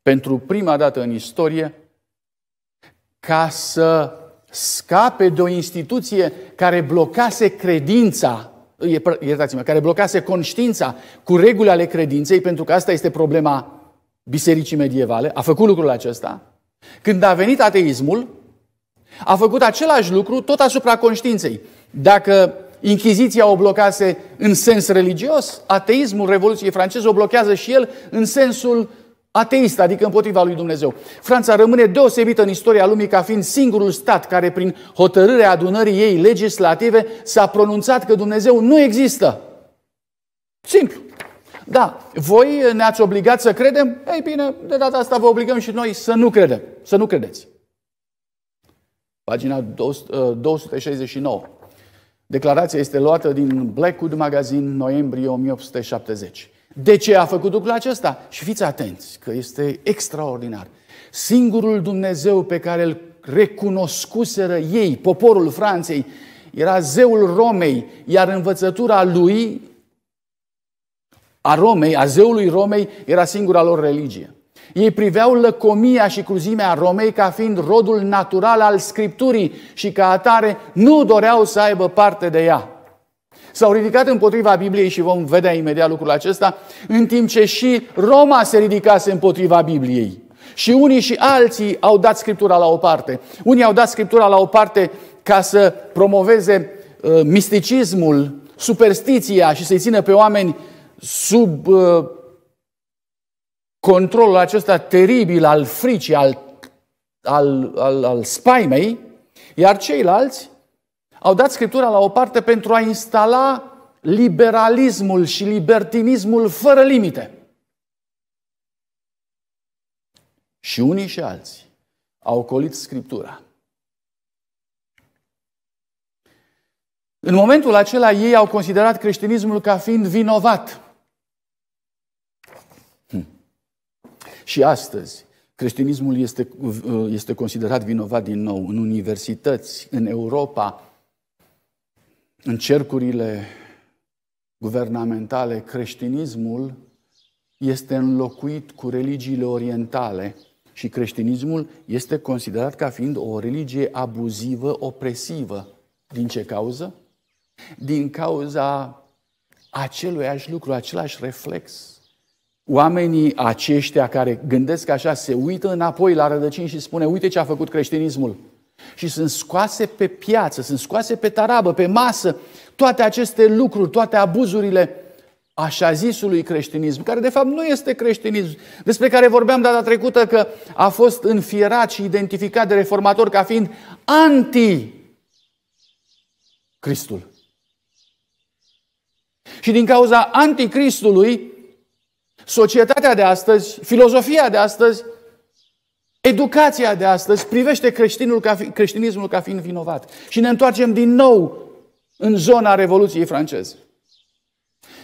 Pentru prima dată în istorie, ca să scape de o instituție care blocase credința iertați-mă, care blocase conștiința cu regulile ale credinței, pentru că asta este problema bisericii medievale, a făcut lucrul acesta. Când a venit ateismul, a făcut același lucru tot asupra conștiinței. Dacă Inchiziția o blocase în sens religios, ateismul Revoluției franceze o blochează și el în sensul ateistă, adică împotriva lui Dumnezeu. Franța rămâne deosebită în istoria lumii ca fiind singurul stat care prin hotărârea adunării ei legislative s-a pronunțat că Dumnezeu nu există. Simplu. Da, voi ne-ați obligat să credem? Ei bine, de data asta vă obligăm și noi să nu credem, să nu credeți. Pagina 269. Ă, Declarația este luată din Blackwood Magazine, noiembrie 1870. De ce a făcut lucrul acesta? Și fiți atenți, că este extraordinar. Singurul Dumnezeu pe care îl recunoscuseră ei, poporul Franței, era zeul Romei, iar învățătura lui, a Romei, a zeului Romei, era singura lor religie. Ei priveau lăcomia și cruzimea Romei ca fiind rodul natural al Scripturii și ca atare nu doreau să aibă parte de ea s-au ridicat împotriva Bibliei și vom vedea imediat lucrul acesta, în timp ce și Roma se ridicase împotriva Bibliei. Și unii și alții au dat Scriptura la o parte. Unii au dat Scriptura la o parte ca să promoveze uh, misticismul, superstiția și să-i țină pe oameni sub uh, controlul acesta teribil al fricii, al, al, al, al spaimei, iar ceilalți au dat Scriptura la o parte pentru a instala liberalismul și libertinismul fără limite. Și unii și alții au colit Scriptura. În momentul acela ei au considerat creștinismul ca fiind vinovat. Hm. Și astăzi, creștinismul este, este considerat vinovat din nou în universități, în Europa, în cercurile guvernamentale, creștinismul este înlocuit cu religiile orientale și creștinismul este considerat ca fiind o religie abuzivă, opresivă. Din ce cauză? Din cauza aceluiași lucru, același reflex. Oamenii aceștia care gândesc așa se uită înapoi la rădăcini și spune uite ce a făcut creștinismul și sunt scoase pe piață, sunt scoase pe tarabă, pe masă, toate aceste lucruri, toate abuzurile așa zisului creștinism, care de fapt nu este creștinism, despre care vorbeam data trecută că a fost înfierat și identificat de reformator ca fiind anti-Cristul. Și din cauza anticristului, societatea de astăzi, filozofia de astăzi, Educația de astăzi privește creștinul ca fi, creștinismul ca fiind vinovat. Și ne întoarcem din nou în zona Revoluției franceze.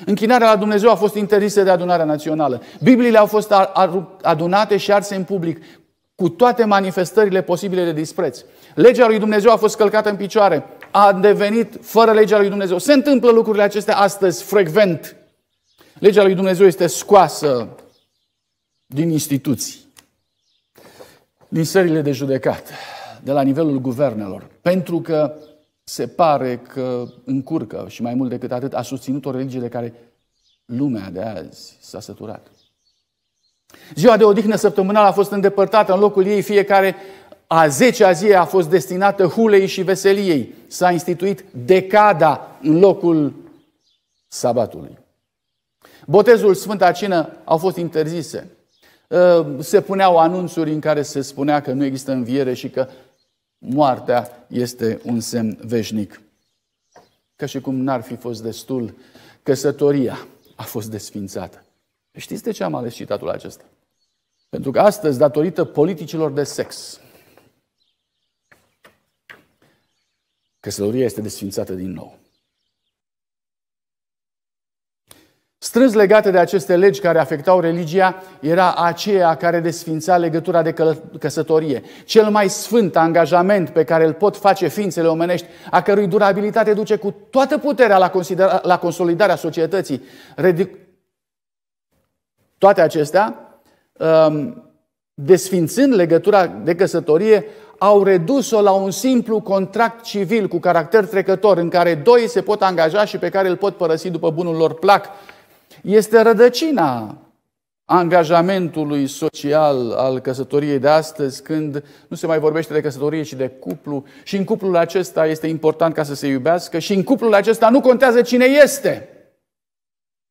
Închinarea la Dumnezeu a fost interzisă de adunarea națională. Bibliile au fost adunate și arse în public, cu toate manifestările posibile de dispreț. Legea lui Dumnezeu a fost călcată în picioare, a devenit fără legea lui Dumnezeu. Se întâmplă lucrurile acestea astăzi, frecvent. Legea lui Dumnezeu este scoasă din instituții din serile de judecat, de la nivelul guvernelor, pentru că se pare că încurcă și mai mult decât atât a susținut o religie de care lumea de azi s-a săturat. Ziua de odihnă săptămânală a fost îndepărtată în locul ei, fiecare a zecea zi a fost destinată hulei și veseliei. S-a instituit decada în locul sabatului. Botezul, Sfânta Cină au fost interzise. Ă, se puneau anunțuri în care se spunea că nu există înviere și că moartea este un semn veșnic. Ca și cum n-ar fi fost destul, căsătoria a fost desfințată. Știți de ce am ales citatul acesta? Pentru că astăzi, datorită politicilor de sex, căsătoria este desfințată din nou. Strâns legate de aceste legi care afectau religia, era aceea care desfința legătura de căsătorie, cel mai sfânt angajament pe care îl pot face ființele omenești, a cărui durabilitate duce cu toată puterea la, la consolidarea societății. Redic- toate acestea, um, desfințând legătura de căsătorie, au redus-o la un simplu contract civil cu caracter trecător, în care doi se pot angaja și pe care îl pot părăsi după bunul lor plac, este rădăcina angajamentului social al căsătoriei de astăzi, când nu se mai vorbește de căsătorie, ci de cuplu. Și în cuplul acesta este important ca să se iubească și în cuplul acesta nu contează cine este.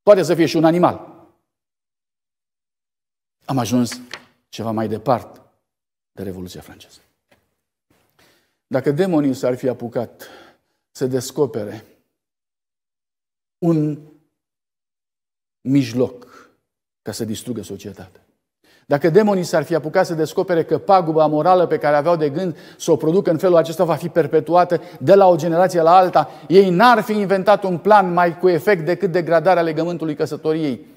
Poate să fie și un animal. Am ajuns ceva mai departe de Revoluția franceză. Dacă demonii s-ar fi apucat să descopere un mijloc ca să distrugă societatea. Dacă demonii s-ar fi apucat să descopere că paguba morală pe care aveau de gând să o producă în felul acesta va fi perpetuată de la o generație la alta, ei n-ar fi inventat un plan mai cu efect decât degradarea legământului căsătoriei.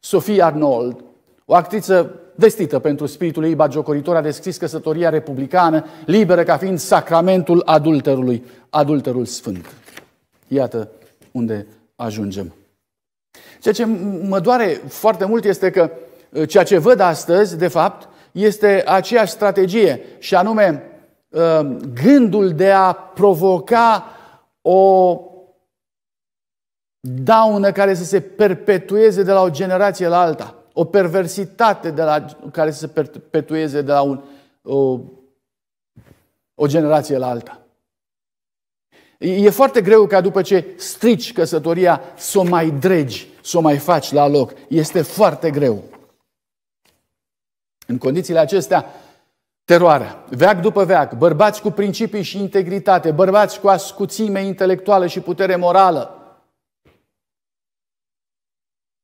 Sophie Arnold, o actriță vestită pentru spiritul ei bagiocoritor, a descris căsătoria republicană liberă ca fiind sacramentul adulterului, adulterul sfânt. Iată unde ajungem. Ceea ce mă doare foarte mult este că uh, ceea ce văd astăzi, de fapt, este aceeași strategie, și anume uh, gândul de a provoca o daună care să se perpetueze de la o generație la alta, o perversitate de la, care să se perpetueze de la un, o, o generație la alta. E foarte greu ca după ce strici căsătoria să o mai dregi, să o mai faci la loc. Este foarte greu. În condițiile acestea, teroarea, veac după veac, bărbați cu principii și integritate, bărbați cu ascuțime intelectuală și putere morală,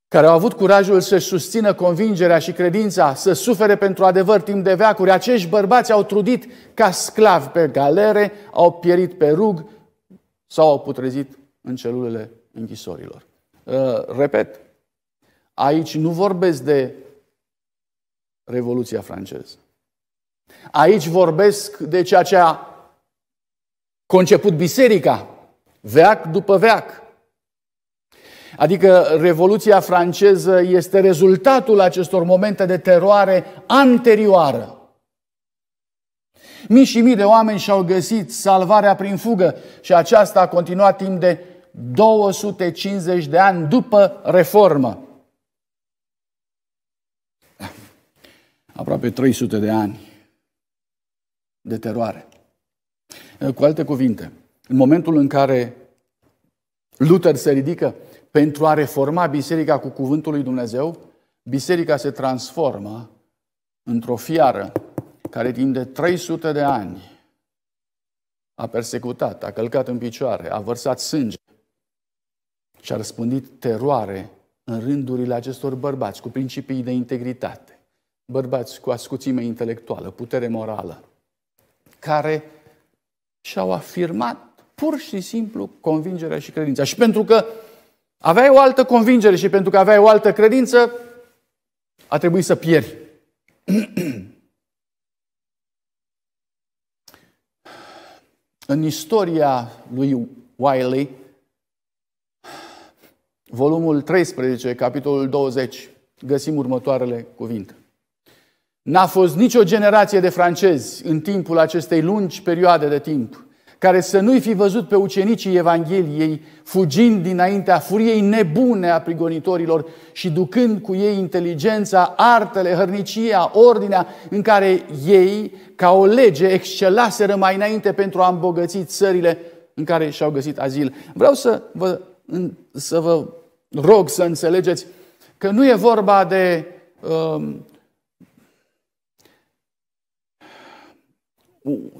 care au avut curajul să-și susțină convingerea și credința, să sufere pentru adevăr timp de veacuri, acești bărbați au trudit ca sclavi pe galere, au pierit pe rug, sau au putrezit în celulele închisorilor. Uh, repet, aici nu vorbesc de Revoluția franceză. Aici vorbesc de ceea ce a conceput biserica, veac după veac. Adică Revoluția franceză este rezultatul acestor momente de teroare anterioară Mii și mii de oameni și-au găsit salvarea prin fugă și aceasta a continuat timp de 250 de ani după reformă. Aproape 300 de ani de teroare. Cu alte cuvinte, în momentul în care Luther se ridică pentru a reforma biserica cu cuvântul lui Dumnezeu, biserica se transformă într-o fiară care timp de 300 de ani a persecutat, a călcat în picioare, a vărsat sânge și a răspândit teroare în rândurile acestor bărbați cu principii de integritate, bărbați cu ascuțime intelectuală, putere morală, care și-au afirmat pur și simplu convingerea și credința. Și pentru că aveai o altă convingere și pentru că aveai o altă credință, a trebuit să pieri. În istoria lui Wiley, volumul 13, capitolul 20, găsim următoarele cuvinte. N-a fost nicio generație de francezi în timpul acestei lungi perioade de timp care să nu-i fi văzut pe ucenicii Evangheliei fugind dinaintea furiei nebune a prigonitorilor și ducând cu ei inteligența, artele, hărnicia, ordinea în care ei, ca o lege, excelaseră mai înainte pentru a îmbogăți țările în care și-au găsit azil. Vreau să vă, să vă rog să înțelegeți că nu e vorba de uh,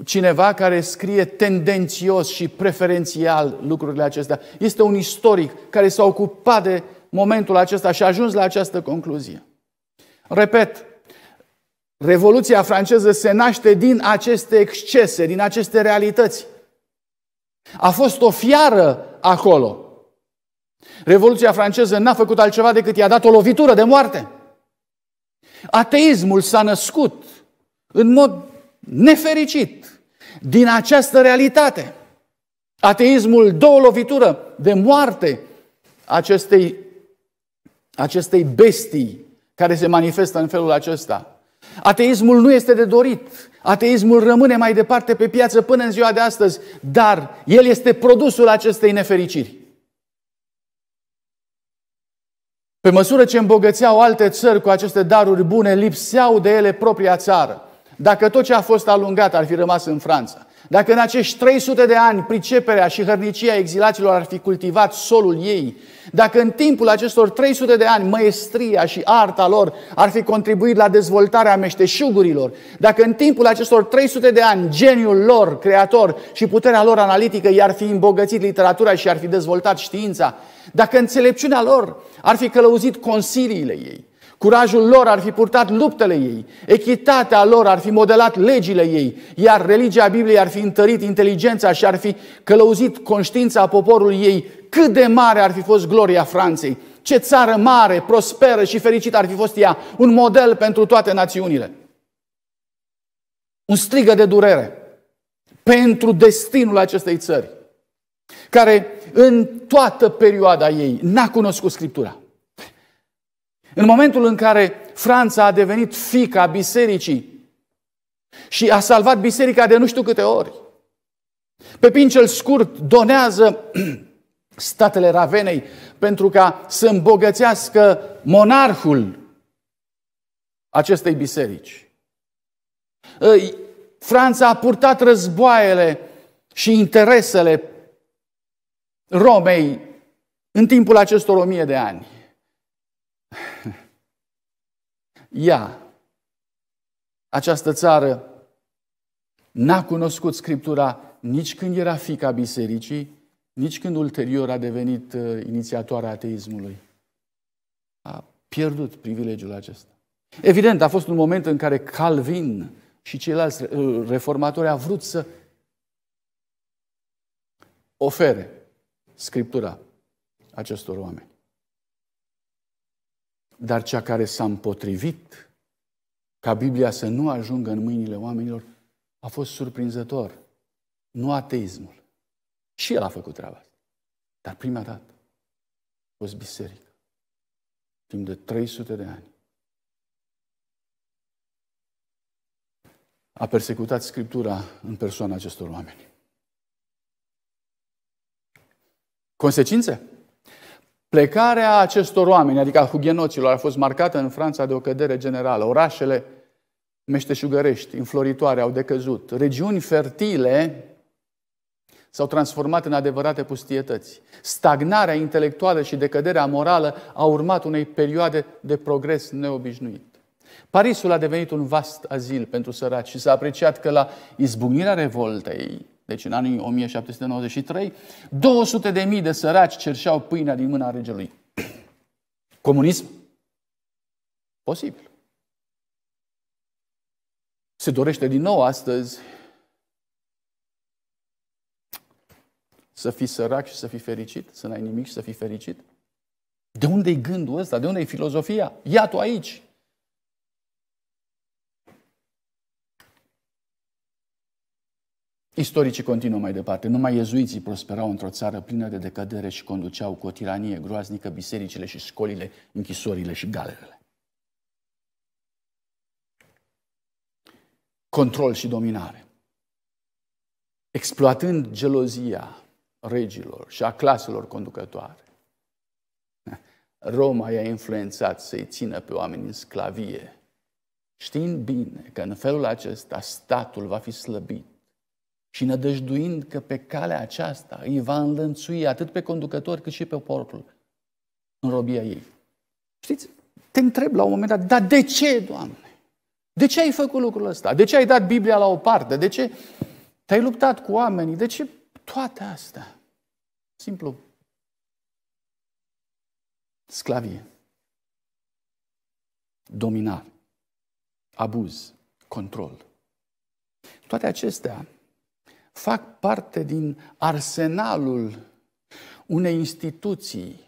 cineva care scrie tendențios și preferențial lucrurile acestea. Este un istoric care s-a ocupat de momentul acesta și a ajuns la această concluzie. Repet, Revoluția franceză se naște din aceste excese, din aceste realități. A fost o fiară acolo. Revoluția franceză n-a făcut altceva decât i-a dat o lovitură de moarte. Ateismul s-a născut în mod nefericit din această realitate. Ateismul dă o lovitură de moarte acestei, acestei bestii care se manifestă în felul acesta. Ateismul nu este de dorit. Ateismul rămâne mai departe pe piață până în ziua de astăzi, dar el este produsul acestei nefericiri. Pe măsură ce îmbogățeau alte țări cu aceste daruri bune, lipseau de ele propria țară. Dacă tot ce a fost alungat ar fi rămas în Franța, dacă în acești 300 de ani priceperea și hărnicia exilaților ar fi cultivat solul ei, dacă în timpul acestor 300 de ani măestria și arta lor ar fi contribuit la dezvoltarea meșteșugurilor, dacă în timpul acestor 300 de ani geniul lor creator și puterea lor analitică i-ar fi îmbogățit literatura și ar fi dezvoltat știința, dacă înțelepciunea lor ar fi călăuzit consiliile ei, Curajul lor ar fi purtat luptele ei, echitatea lor ar fi modelat legile ei, iar religia Bibliei ar fi întărit inteligența și ar fi călăuzit conștiința poporului ei. Cât de mare ar fi fost gloria Franței! Ce țară mare, prosperă și fericită ar fi fost ea, un model pentru toate națiunile. Un strigă de durere pentru destinul acestei țări, care în toată perioada ei n-a cunoscut Scriptura. În momentul în care Franța a devenit fica bisericii și a salvat biserica de nu știu câte ori, pe cel Scurt donează statele Ravenei pentru ca să îmbogățească monarhul acestei biserici. Franța a purtat războaiele și interesele Romei în timpul acestor o mie de ani. Ia, această țară, n-a cunoscut Scriptura nici când era fica bisericii, nici când ulterior a devenit uh, inițiatoarea ateismului. A pierdut privilegiul acesta. Evident, a fost un moment în care Calvin și ceilalți uh, reformatori au vrut să ofere Scriptura acestor oameni. Dar cea care s-a împotrivit ca Biblia să nu ajungă în mâinile oamenilor a fost surprinzător. Nu ateismul. Și el a făcut treaba asta. Dar prima dată a fost biserică. Timp de 300 de ani. A persecutat Scriptura în persoana acestor oameni. Consecințe? Plecarea acestor oameni, adică a hugenoților, a fost marcată în Franța de o cădere generală. Orașele meșteșugărești, înfloritoare, au decăzut. Regiuni fertile s-au transformat în adevărate pustietăți. Stagnarea intelectuală și decăderea morală a urmat unei perioade de progres neobișnuit. Parisul a devenit un vast azil pentru săraci și s-a apreciat că la izbucnirea revoltei, deci în anii 1793, 200 de mii de săraci cerșeau pâinea din mâna regelui. Comunism? Posibil. Se dorește din nou astăzi să fii sărac și să fii fericit, să n-ai nimic și să fii fericit? De unde e gândul ăsta? De unde e filozofia? Ia tu aici! Istoricii continuă mai departe. Numai iezuiții prosperau într-o țară plină de decădere și conduceau cu o tiranie groaznică bisericile și școlile, închisorile și galerele. Control și dominare. Exploatând gelozia regilor și a claselor conducătoare, Roma i-a influențat să-i țină pe oameni în sclavie, știind bine că în felul acesta statul va fi slăbit și nădăjduind că pe calea aceasta îi va înlănțui atât pe conducător cât și pe porcul în robia ei. Știți, te întreb la un moment dat, dar de ce, Doamne? De ce ai făcut lucrul ăsta? De ce ai dat Biblia la o parte? De ce te-ai luptat cu oamenii? De ce toate astea? Simplu. Sclavie. Dominare. Abuz. Control. Toate acestea fac parte din arsenalul unei instituții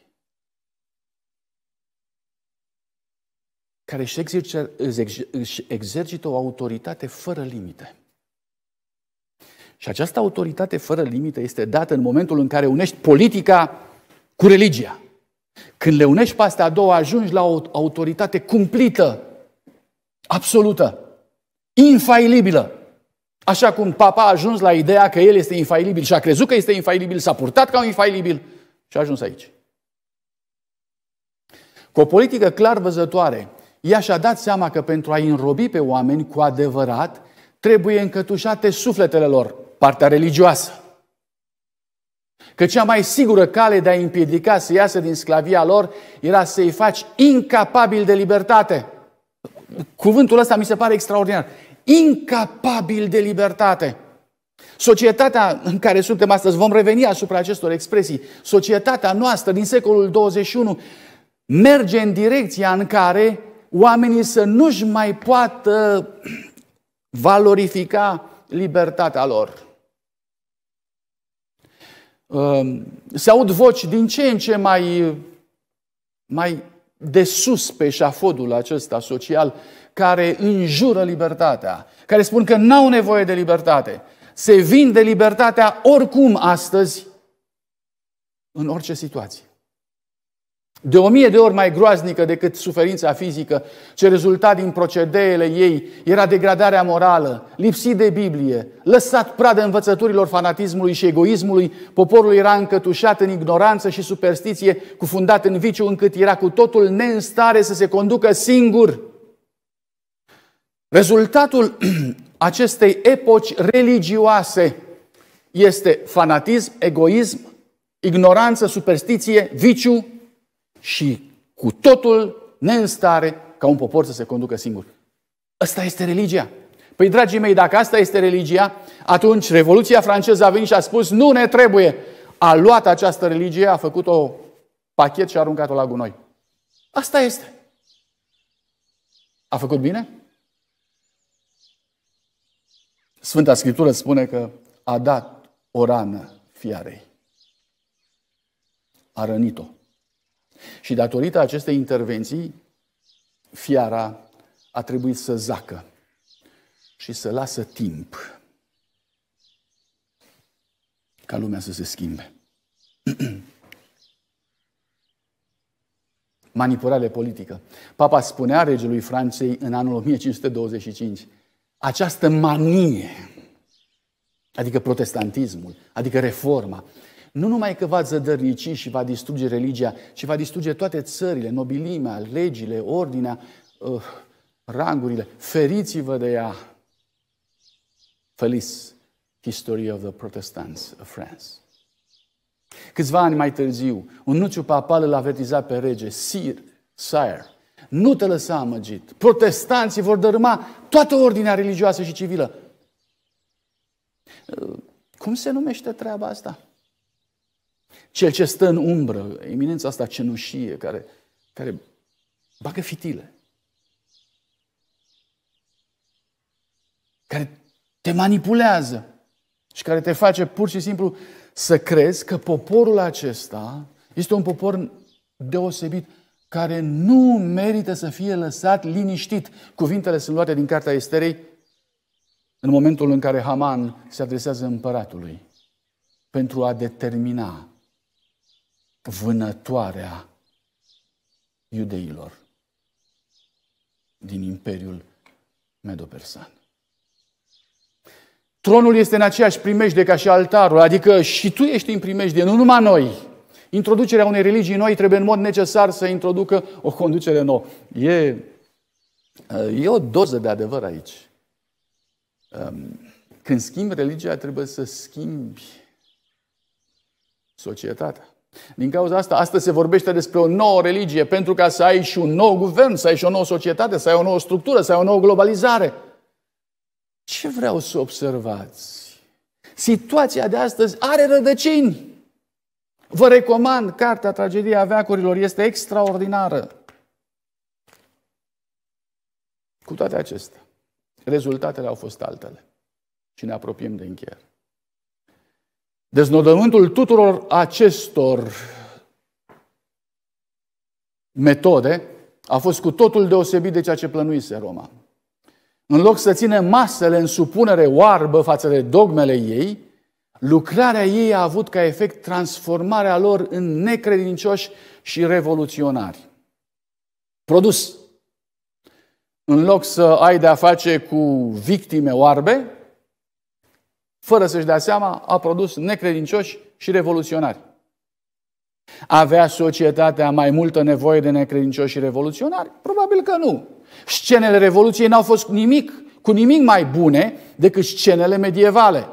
care își, exercită, își exercită o autoritate fără limite. Și această autoritate fără limite este dată în momentul în care unești politica cu religia. Când le unești pe astea doua ajungi la o autoritate cumplită, absolută, infailibilă. Așa cum papa a ajuns la ideea că el este infailibil și a crezut că este infailibil, s-a purtat ca un infailibil și a ajuns aici. Cu o politică clar văzătoare, ea și-a dat seama că pentru a înrobi pe oameni cu adevărat, trebuie încătușate sufletele lor, partea religioasă. Că cea mai sigură cale de a împiedica să iasă din sclavia lor era să-i faci incapabil de libertate. Cuvântul ăsta mi se pare extraordinar incapabil de libertate. Societatea în care suntem astăzi, vom reveni asupra acestor expresii, societatea noastră din secolul 21 merge în direcția în care oamenii să nu-și mai poată valorifica libertatea lor. Ehm, se aud voci din ce în ce mai, mai de sus pe șafodul acesta social care înjură libertatea, care spun că n-au nevoie de libertate. Se vinde libertatea oricum astăzi, în orice situație. De o mie de ori mai groaznică decât suferința fizică, ce rezulta din procedeele ei era degradarea morală, lipsit de Biblie, lăsat pradă învățăturilor fanatismului și egoismului, poporul era încătușat în ignoranță și superstiție, cufundat în viciu, încât era cu totul neînstare să se conducă singur. Rezultatul acestei epoci religioase este fanatism, egoism, ignoranță, superstiție, viciu și cu totul neînstare ca un popor să se conducă singur. Asta este religia. Păi, dragii mei, dacă asta este religia, atunci Revoluția franceză a venit și a spus nu ne trebuie. A luat această religie, a făcut-o pachet și a aruncat-o la gunoi. Asta este. A făcut bine? Sfânta Scriptură spune că a dat o rană fiarei. A rănit-o. Și datorită acestei intervenții, fiara a trebuit să zacă și să lasă timp ca lumea să se schimbe. Manipulare politică. Papa spunea regelui Franței în anul 1525 această manie, adică protestantismul, adică reforma, nu numai că va zădărnici și va distruge religia, ci va distruge toate țările, nobilimea, legile, ordinea, uh, rangurile. Feriți-vă de ea! Feliz History of the Protestants of France. Câțiva ani mai târziu, un nuciu papal îl avertiza pe rege, Sir, Sire, nu te lăsa amăgit. Protestanții vor dărâma toată ordinea religioasă și civilă. Uh, cum se numește treaba asta? Cel ce stă în umbră, eminența asta cenușie, care, care bagă fitile, care te manipulează și care te face pur și simplu să crezi că poporul acesta este un popor deosebit care nu merită să fie lăsat liniștit. Cuvintele sunt luate din cartea Esterei în momentul în care Haman se adresează împăratului pentru a determina vânătoarea iudeilor din Imperiul Medopersan. Tronul este în aceeași primejde ca și altarul, adică și tu ești în primejde, nu numai noi. Introducerea unei religii noi trebuie în mod necesar să introducă o conducere nouă. E, e o doză de adevăr aici. Ehm, când schimbi religia, trebuie să schimbi societatea. Din cauza asta, astăzi se vorbește despre o nouă religie, pentru ca să ai și un nou guvern, să ai și o nouă societate, să ai o nouă structură, să ai o nouă globalizare. Ce vreau să observați? Situația de astăzi are rădăcini. Vă recomand cartea Tragedia veacurilor, este extraordinară. Cu toate acestea, rezultatele au fost altele. Și ne apropiem de încheiere. Deznodământul tuturor acestor metode a fost cu totul deosebit de ceea ce plănuise Roma. În loc să ține masele în supunere oarbă față de dogmele ei, Lucrarea ei a avut ca efect transformarea lor în necredincioși și revoluționari. Produs. În loc să ai de-a face cu victime oarbe, fără să-și dea seama, a produs necredincioși și revoluționari. Avea societatea mai multă nevoie de necredincioși și revoluționari? Probabil că nu. Scenele Revoluției n-au fost nimic, cu nimic mai bune decât scenele medievale.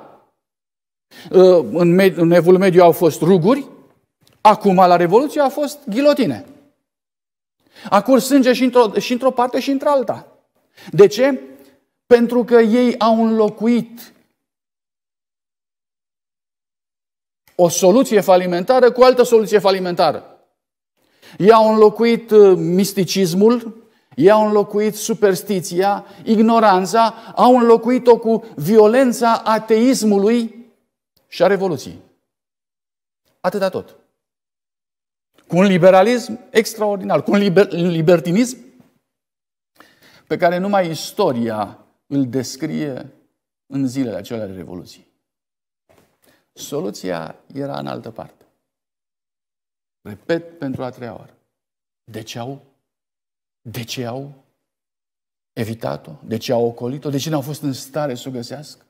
Uh, în, med- în evul mediu au fost ruguri, acum la Revoluție a fost ghilotine. A curs sânge și într-o, și într parte și într-alta. De ce? Pentru că ei au înlocuit o soluție falimentară cu altă soluție falimentară. Ei au înlocuit uh, misticismul, ei au înlocuit superstiția, ignoranța, au înlocuit-o cu violența ateismului și a Revoluției. Atâta tot. Cu un liberalism extraordinar, cu un liber, libertinism pe care numai istoria îl descrie în zilele acelea de Revoluție. Soluția era în altă parte. Repet pentru a treia oară. De ce au? De ce au evitat-o? De ce au ocolit-o? De ce n-au fost în stare să o găsească?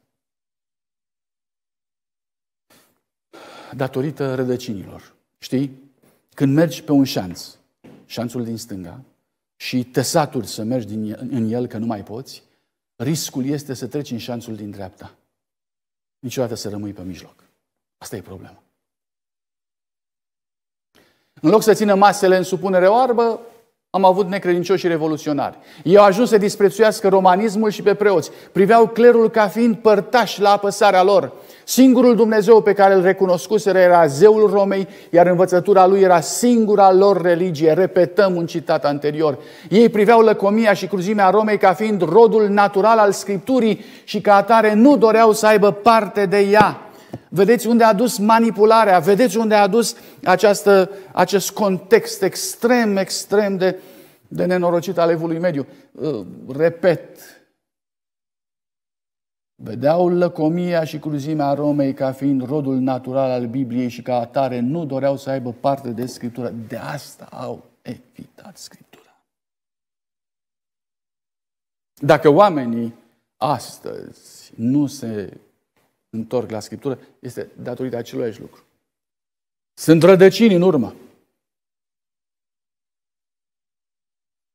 datorită rădăcinilor. Știi? Când mergi pe un șanț, șanțul din stânga, și te saturi să mergi din, în el că nu mai poți, riscul este să treci în șanțul din dreapta. Niciodată să rămâi pe mijloc. Asta e problema. În loc să țină masele în supunere oarbă, am avut necredincioși și revoluționari. Ei au ajuns să disprețuiască romanismul și pe preoți. Priveau clerul ca fiind părtași la apăsarea lor. Singurul Dumnezeu pe care îl recunoscuseră era zeul Romei, iar învățătura lui era singura lor religie. Repetăm un citat anterior. Ei priveau lăcomia și cruzimea Romei ca fiind rodul natural al Scripturii și ca atare nu doreau să aibă parte de ea. Vedeți unde a dus manipularea, vedeți unde a dus această, acest context extrem, extrem de, de nenorocit al evului mediu. Uh, repet, Vedeau lăcomia și cruzimea Romei ca fiind rodul natural al Bibliei și ca atare nu doreau să aibă parte de Scriptură. De asta au evitat Scriptura. Dacă oamenii astăzi nu se întorc la Scriptură, este datorită aceluiași lucru. Sunt rădăcini în urmă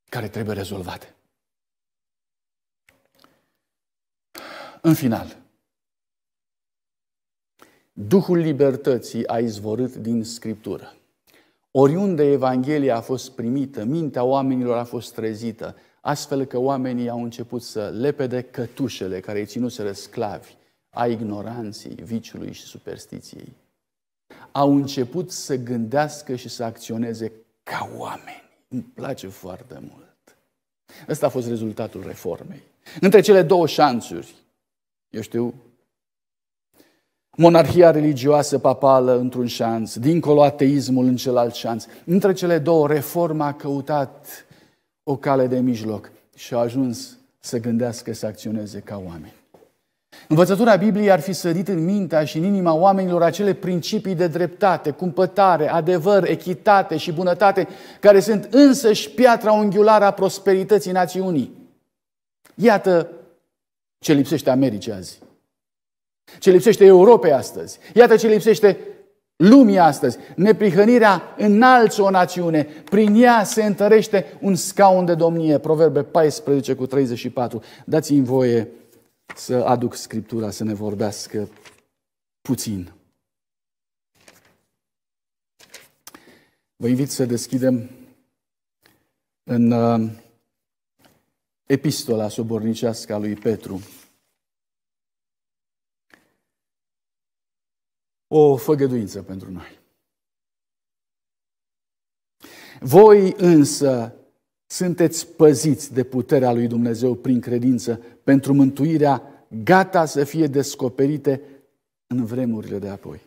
care trebuie rezolvate. În final, Duhul libertății a izvorât din Scriptură. Oriunde Evanghelia a fost primită, mintea oamenilor a fost trezită, astfel că oamenii au început să lepede cătușele care îi ținuseră sclavi a ignoranței, viciului și superstiției. Au început să gândească și să acționeze ca oameni. Îmi place foarte mult. Ăsta a fost rezultatul reformei. Între cele două șanțuri, eu știu. Monarhia religioasă papală într-un șanț, dincolo ateismul în celălalt șanț. Între cele două, reforma a căutat o cale de mijloc și a ajuns să gândească, să acționeze ca oameni. Învățătura Bibliei ar fi sărit în mintea și în inima oamenilor acele principii de dreptate, cumpătare, adevăr, echitate și bunătate, care sunt însăși piatra unghiulară a prosperității națiunii. Iată ce lipsește Americii azi. Ce lipsește Europei astăzi. Iată ce lipsește lumii astăzi. Neprihănirea înalță o națiune. Prin ea se întărește un scaun de domnie. Proverbe 14 cu 34. Dați-mi voie să aduc Scriptura să ne vorbească puțin. Vă invit să deschidem în uh, epistola sobornicească a lui Petru. O făgăduință pentru noi. Voi însă sunteți păziți de puterea lui Dumnezeu prin credință pentru mântuirea gata să fie descoperite în vremurile de apoi.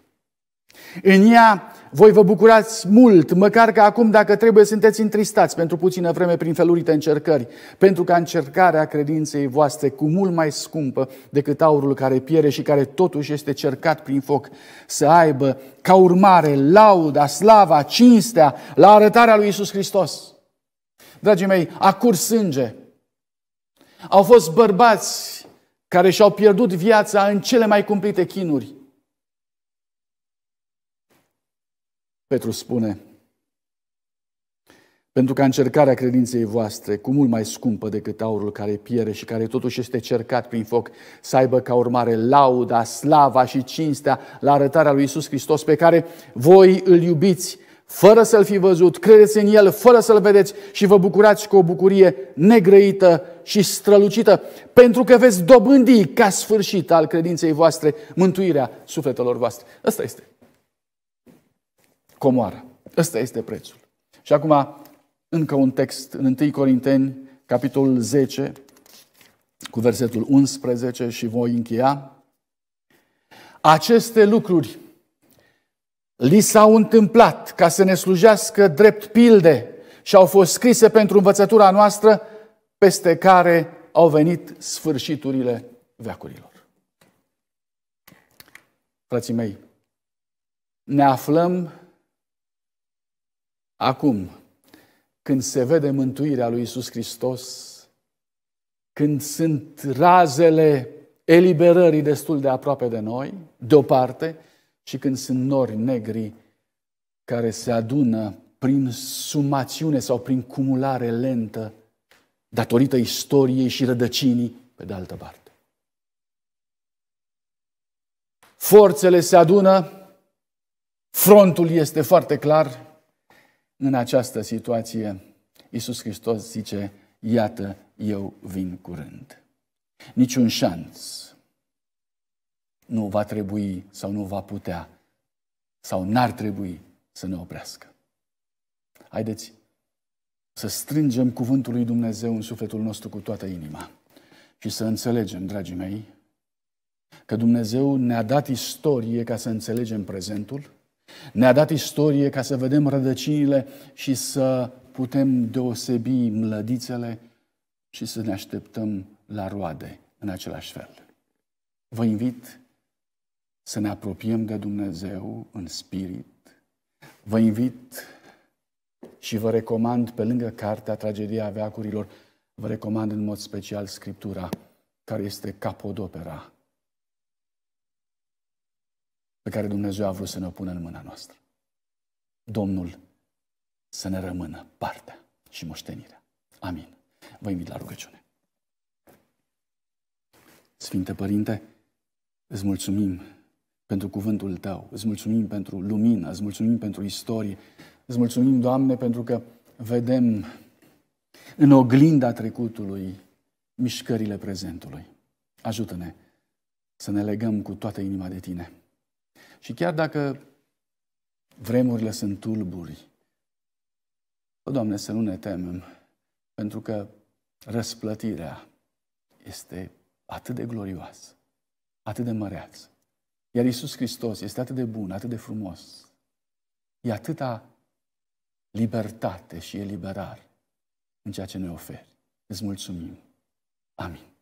În ea voi vă bucurați mult, măcar că acum, dacă trebuie, sunteți întristați pentru puțină vreme prin felurite încercări, pentru ca încercarea credinței voastre, cu mult mai scumpă decât aurul care piere și care totuși este cercat prin foc, să aibă ca urmare lauda, slava, cinstea la arătarea lui Isus Hristos. Dragii mei, a curs sânge. Au fost bărbați care și-au pierdut viața în cele mai cumplite chinuri Petru spune, pentru că încercarea credinței voastre, cu mult mai scumpă decât aurul care piere și care totuși este cercat prin foc, să aibă ca urmare lauda, slava și cinstea la arătarea lui Isus Hristos, pe care voi îl iubiți, fără să-l fi văzut, credeți în el, fără să-l vedeți și vă bucurați cu o bucurie negrăită și strălucită, pentru că veți dobândi ca sfârșit al credinței voastre mântuirea sufletelor voastre. Asta este comoară. Ăsta este prețul. Și acum, încă un text, în 1 Corinteni, capitolul 10, cu versetul 11 și voi încheia. Aceste lucruri li s-au întâmplat ca să ne slujească drept pilde și au fost scrise pentru învățătura noastră peste care au venit sfârșiturile veacurilor. Frații mei, ne aflăm Acum, când se vede mântuirea lui Isus Hristos, când sunt razele eliberării destul de aproape de noi, deoparte, și când sunt nori negri care se adună prin sumațiune sau prin cumulare lentă datorită istoriei și rădăcinii pe de altă parte. Forțele se adună, frontul este foarte clar, în această situație, Iisus Hristos zice, iată, eu vin curând. Niciun șanț nu va trebui sau nu va putea sau n-ar trebui să ne oprească. Haideți să strângem cuvântul lui Dumnezeu în sufletul nostru cu toată inima și să înțelegem, dragii mei, că Dumnezeu ne-a dat istorie ca să înțelegem prezentul, ne-a dat istorie ca să vedem rădăcinile și să putem deosebi mlădițele și să ne așteptăm la roade în același fel. Vă invit să ne apropiem de Dumnezeu în spirit. Vă invit și vă recomand, pe lângă cartea Tragedia veacurilor, vă recomand în mod special Scriptura, care este capodopera pe care Dumnezeu a vrut să ne o pună în mâna noastră. Domnul să ne rămână partea și moștenirea. Amin. Vă invit la rugăciune. Sfinte Părinte, îți mulțumim pentru cuvântul Tău, îți mulțumim pentru lumină, îți mulțumim pentru istorie, îți mulțumim, Doamne, pentru că vedem în oglinda trecutului mișcările prezentului. Ajută-ne să ne legăm cu toată inima de Tine și chiar dacă vremurile sunt tulburi, o, Doamne, să nu ne temem, pentru că răsplătirea este atât de glorioasă, atât de măreață. Iar Isus Hristos este atât de bun, atât de frumos. E atâta libertate și eliberare în ceea ce ne oferi. Îți mulțumim. Amin.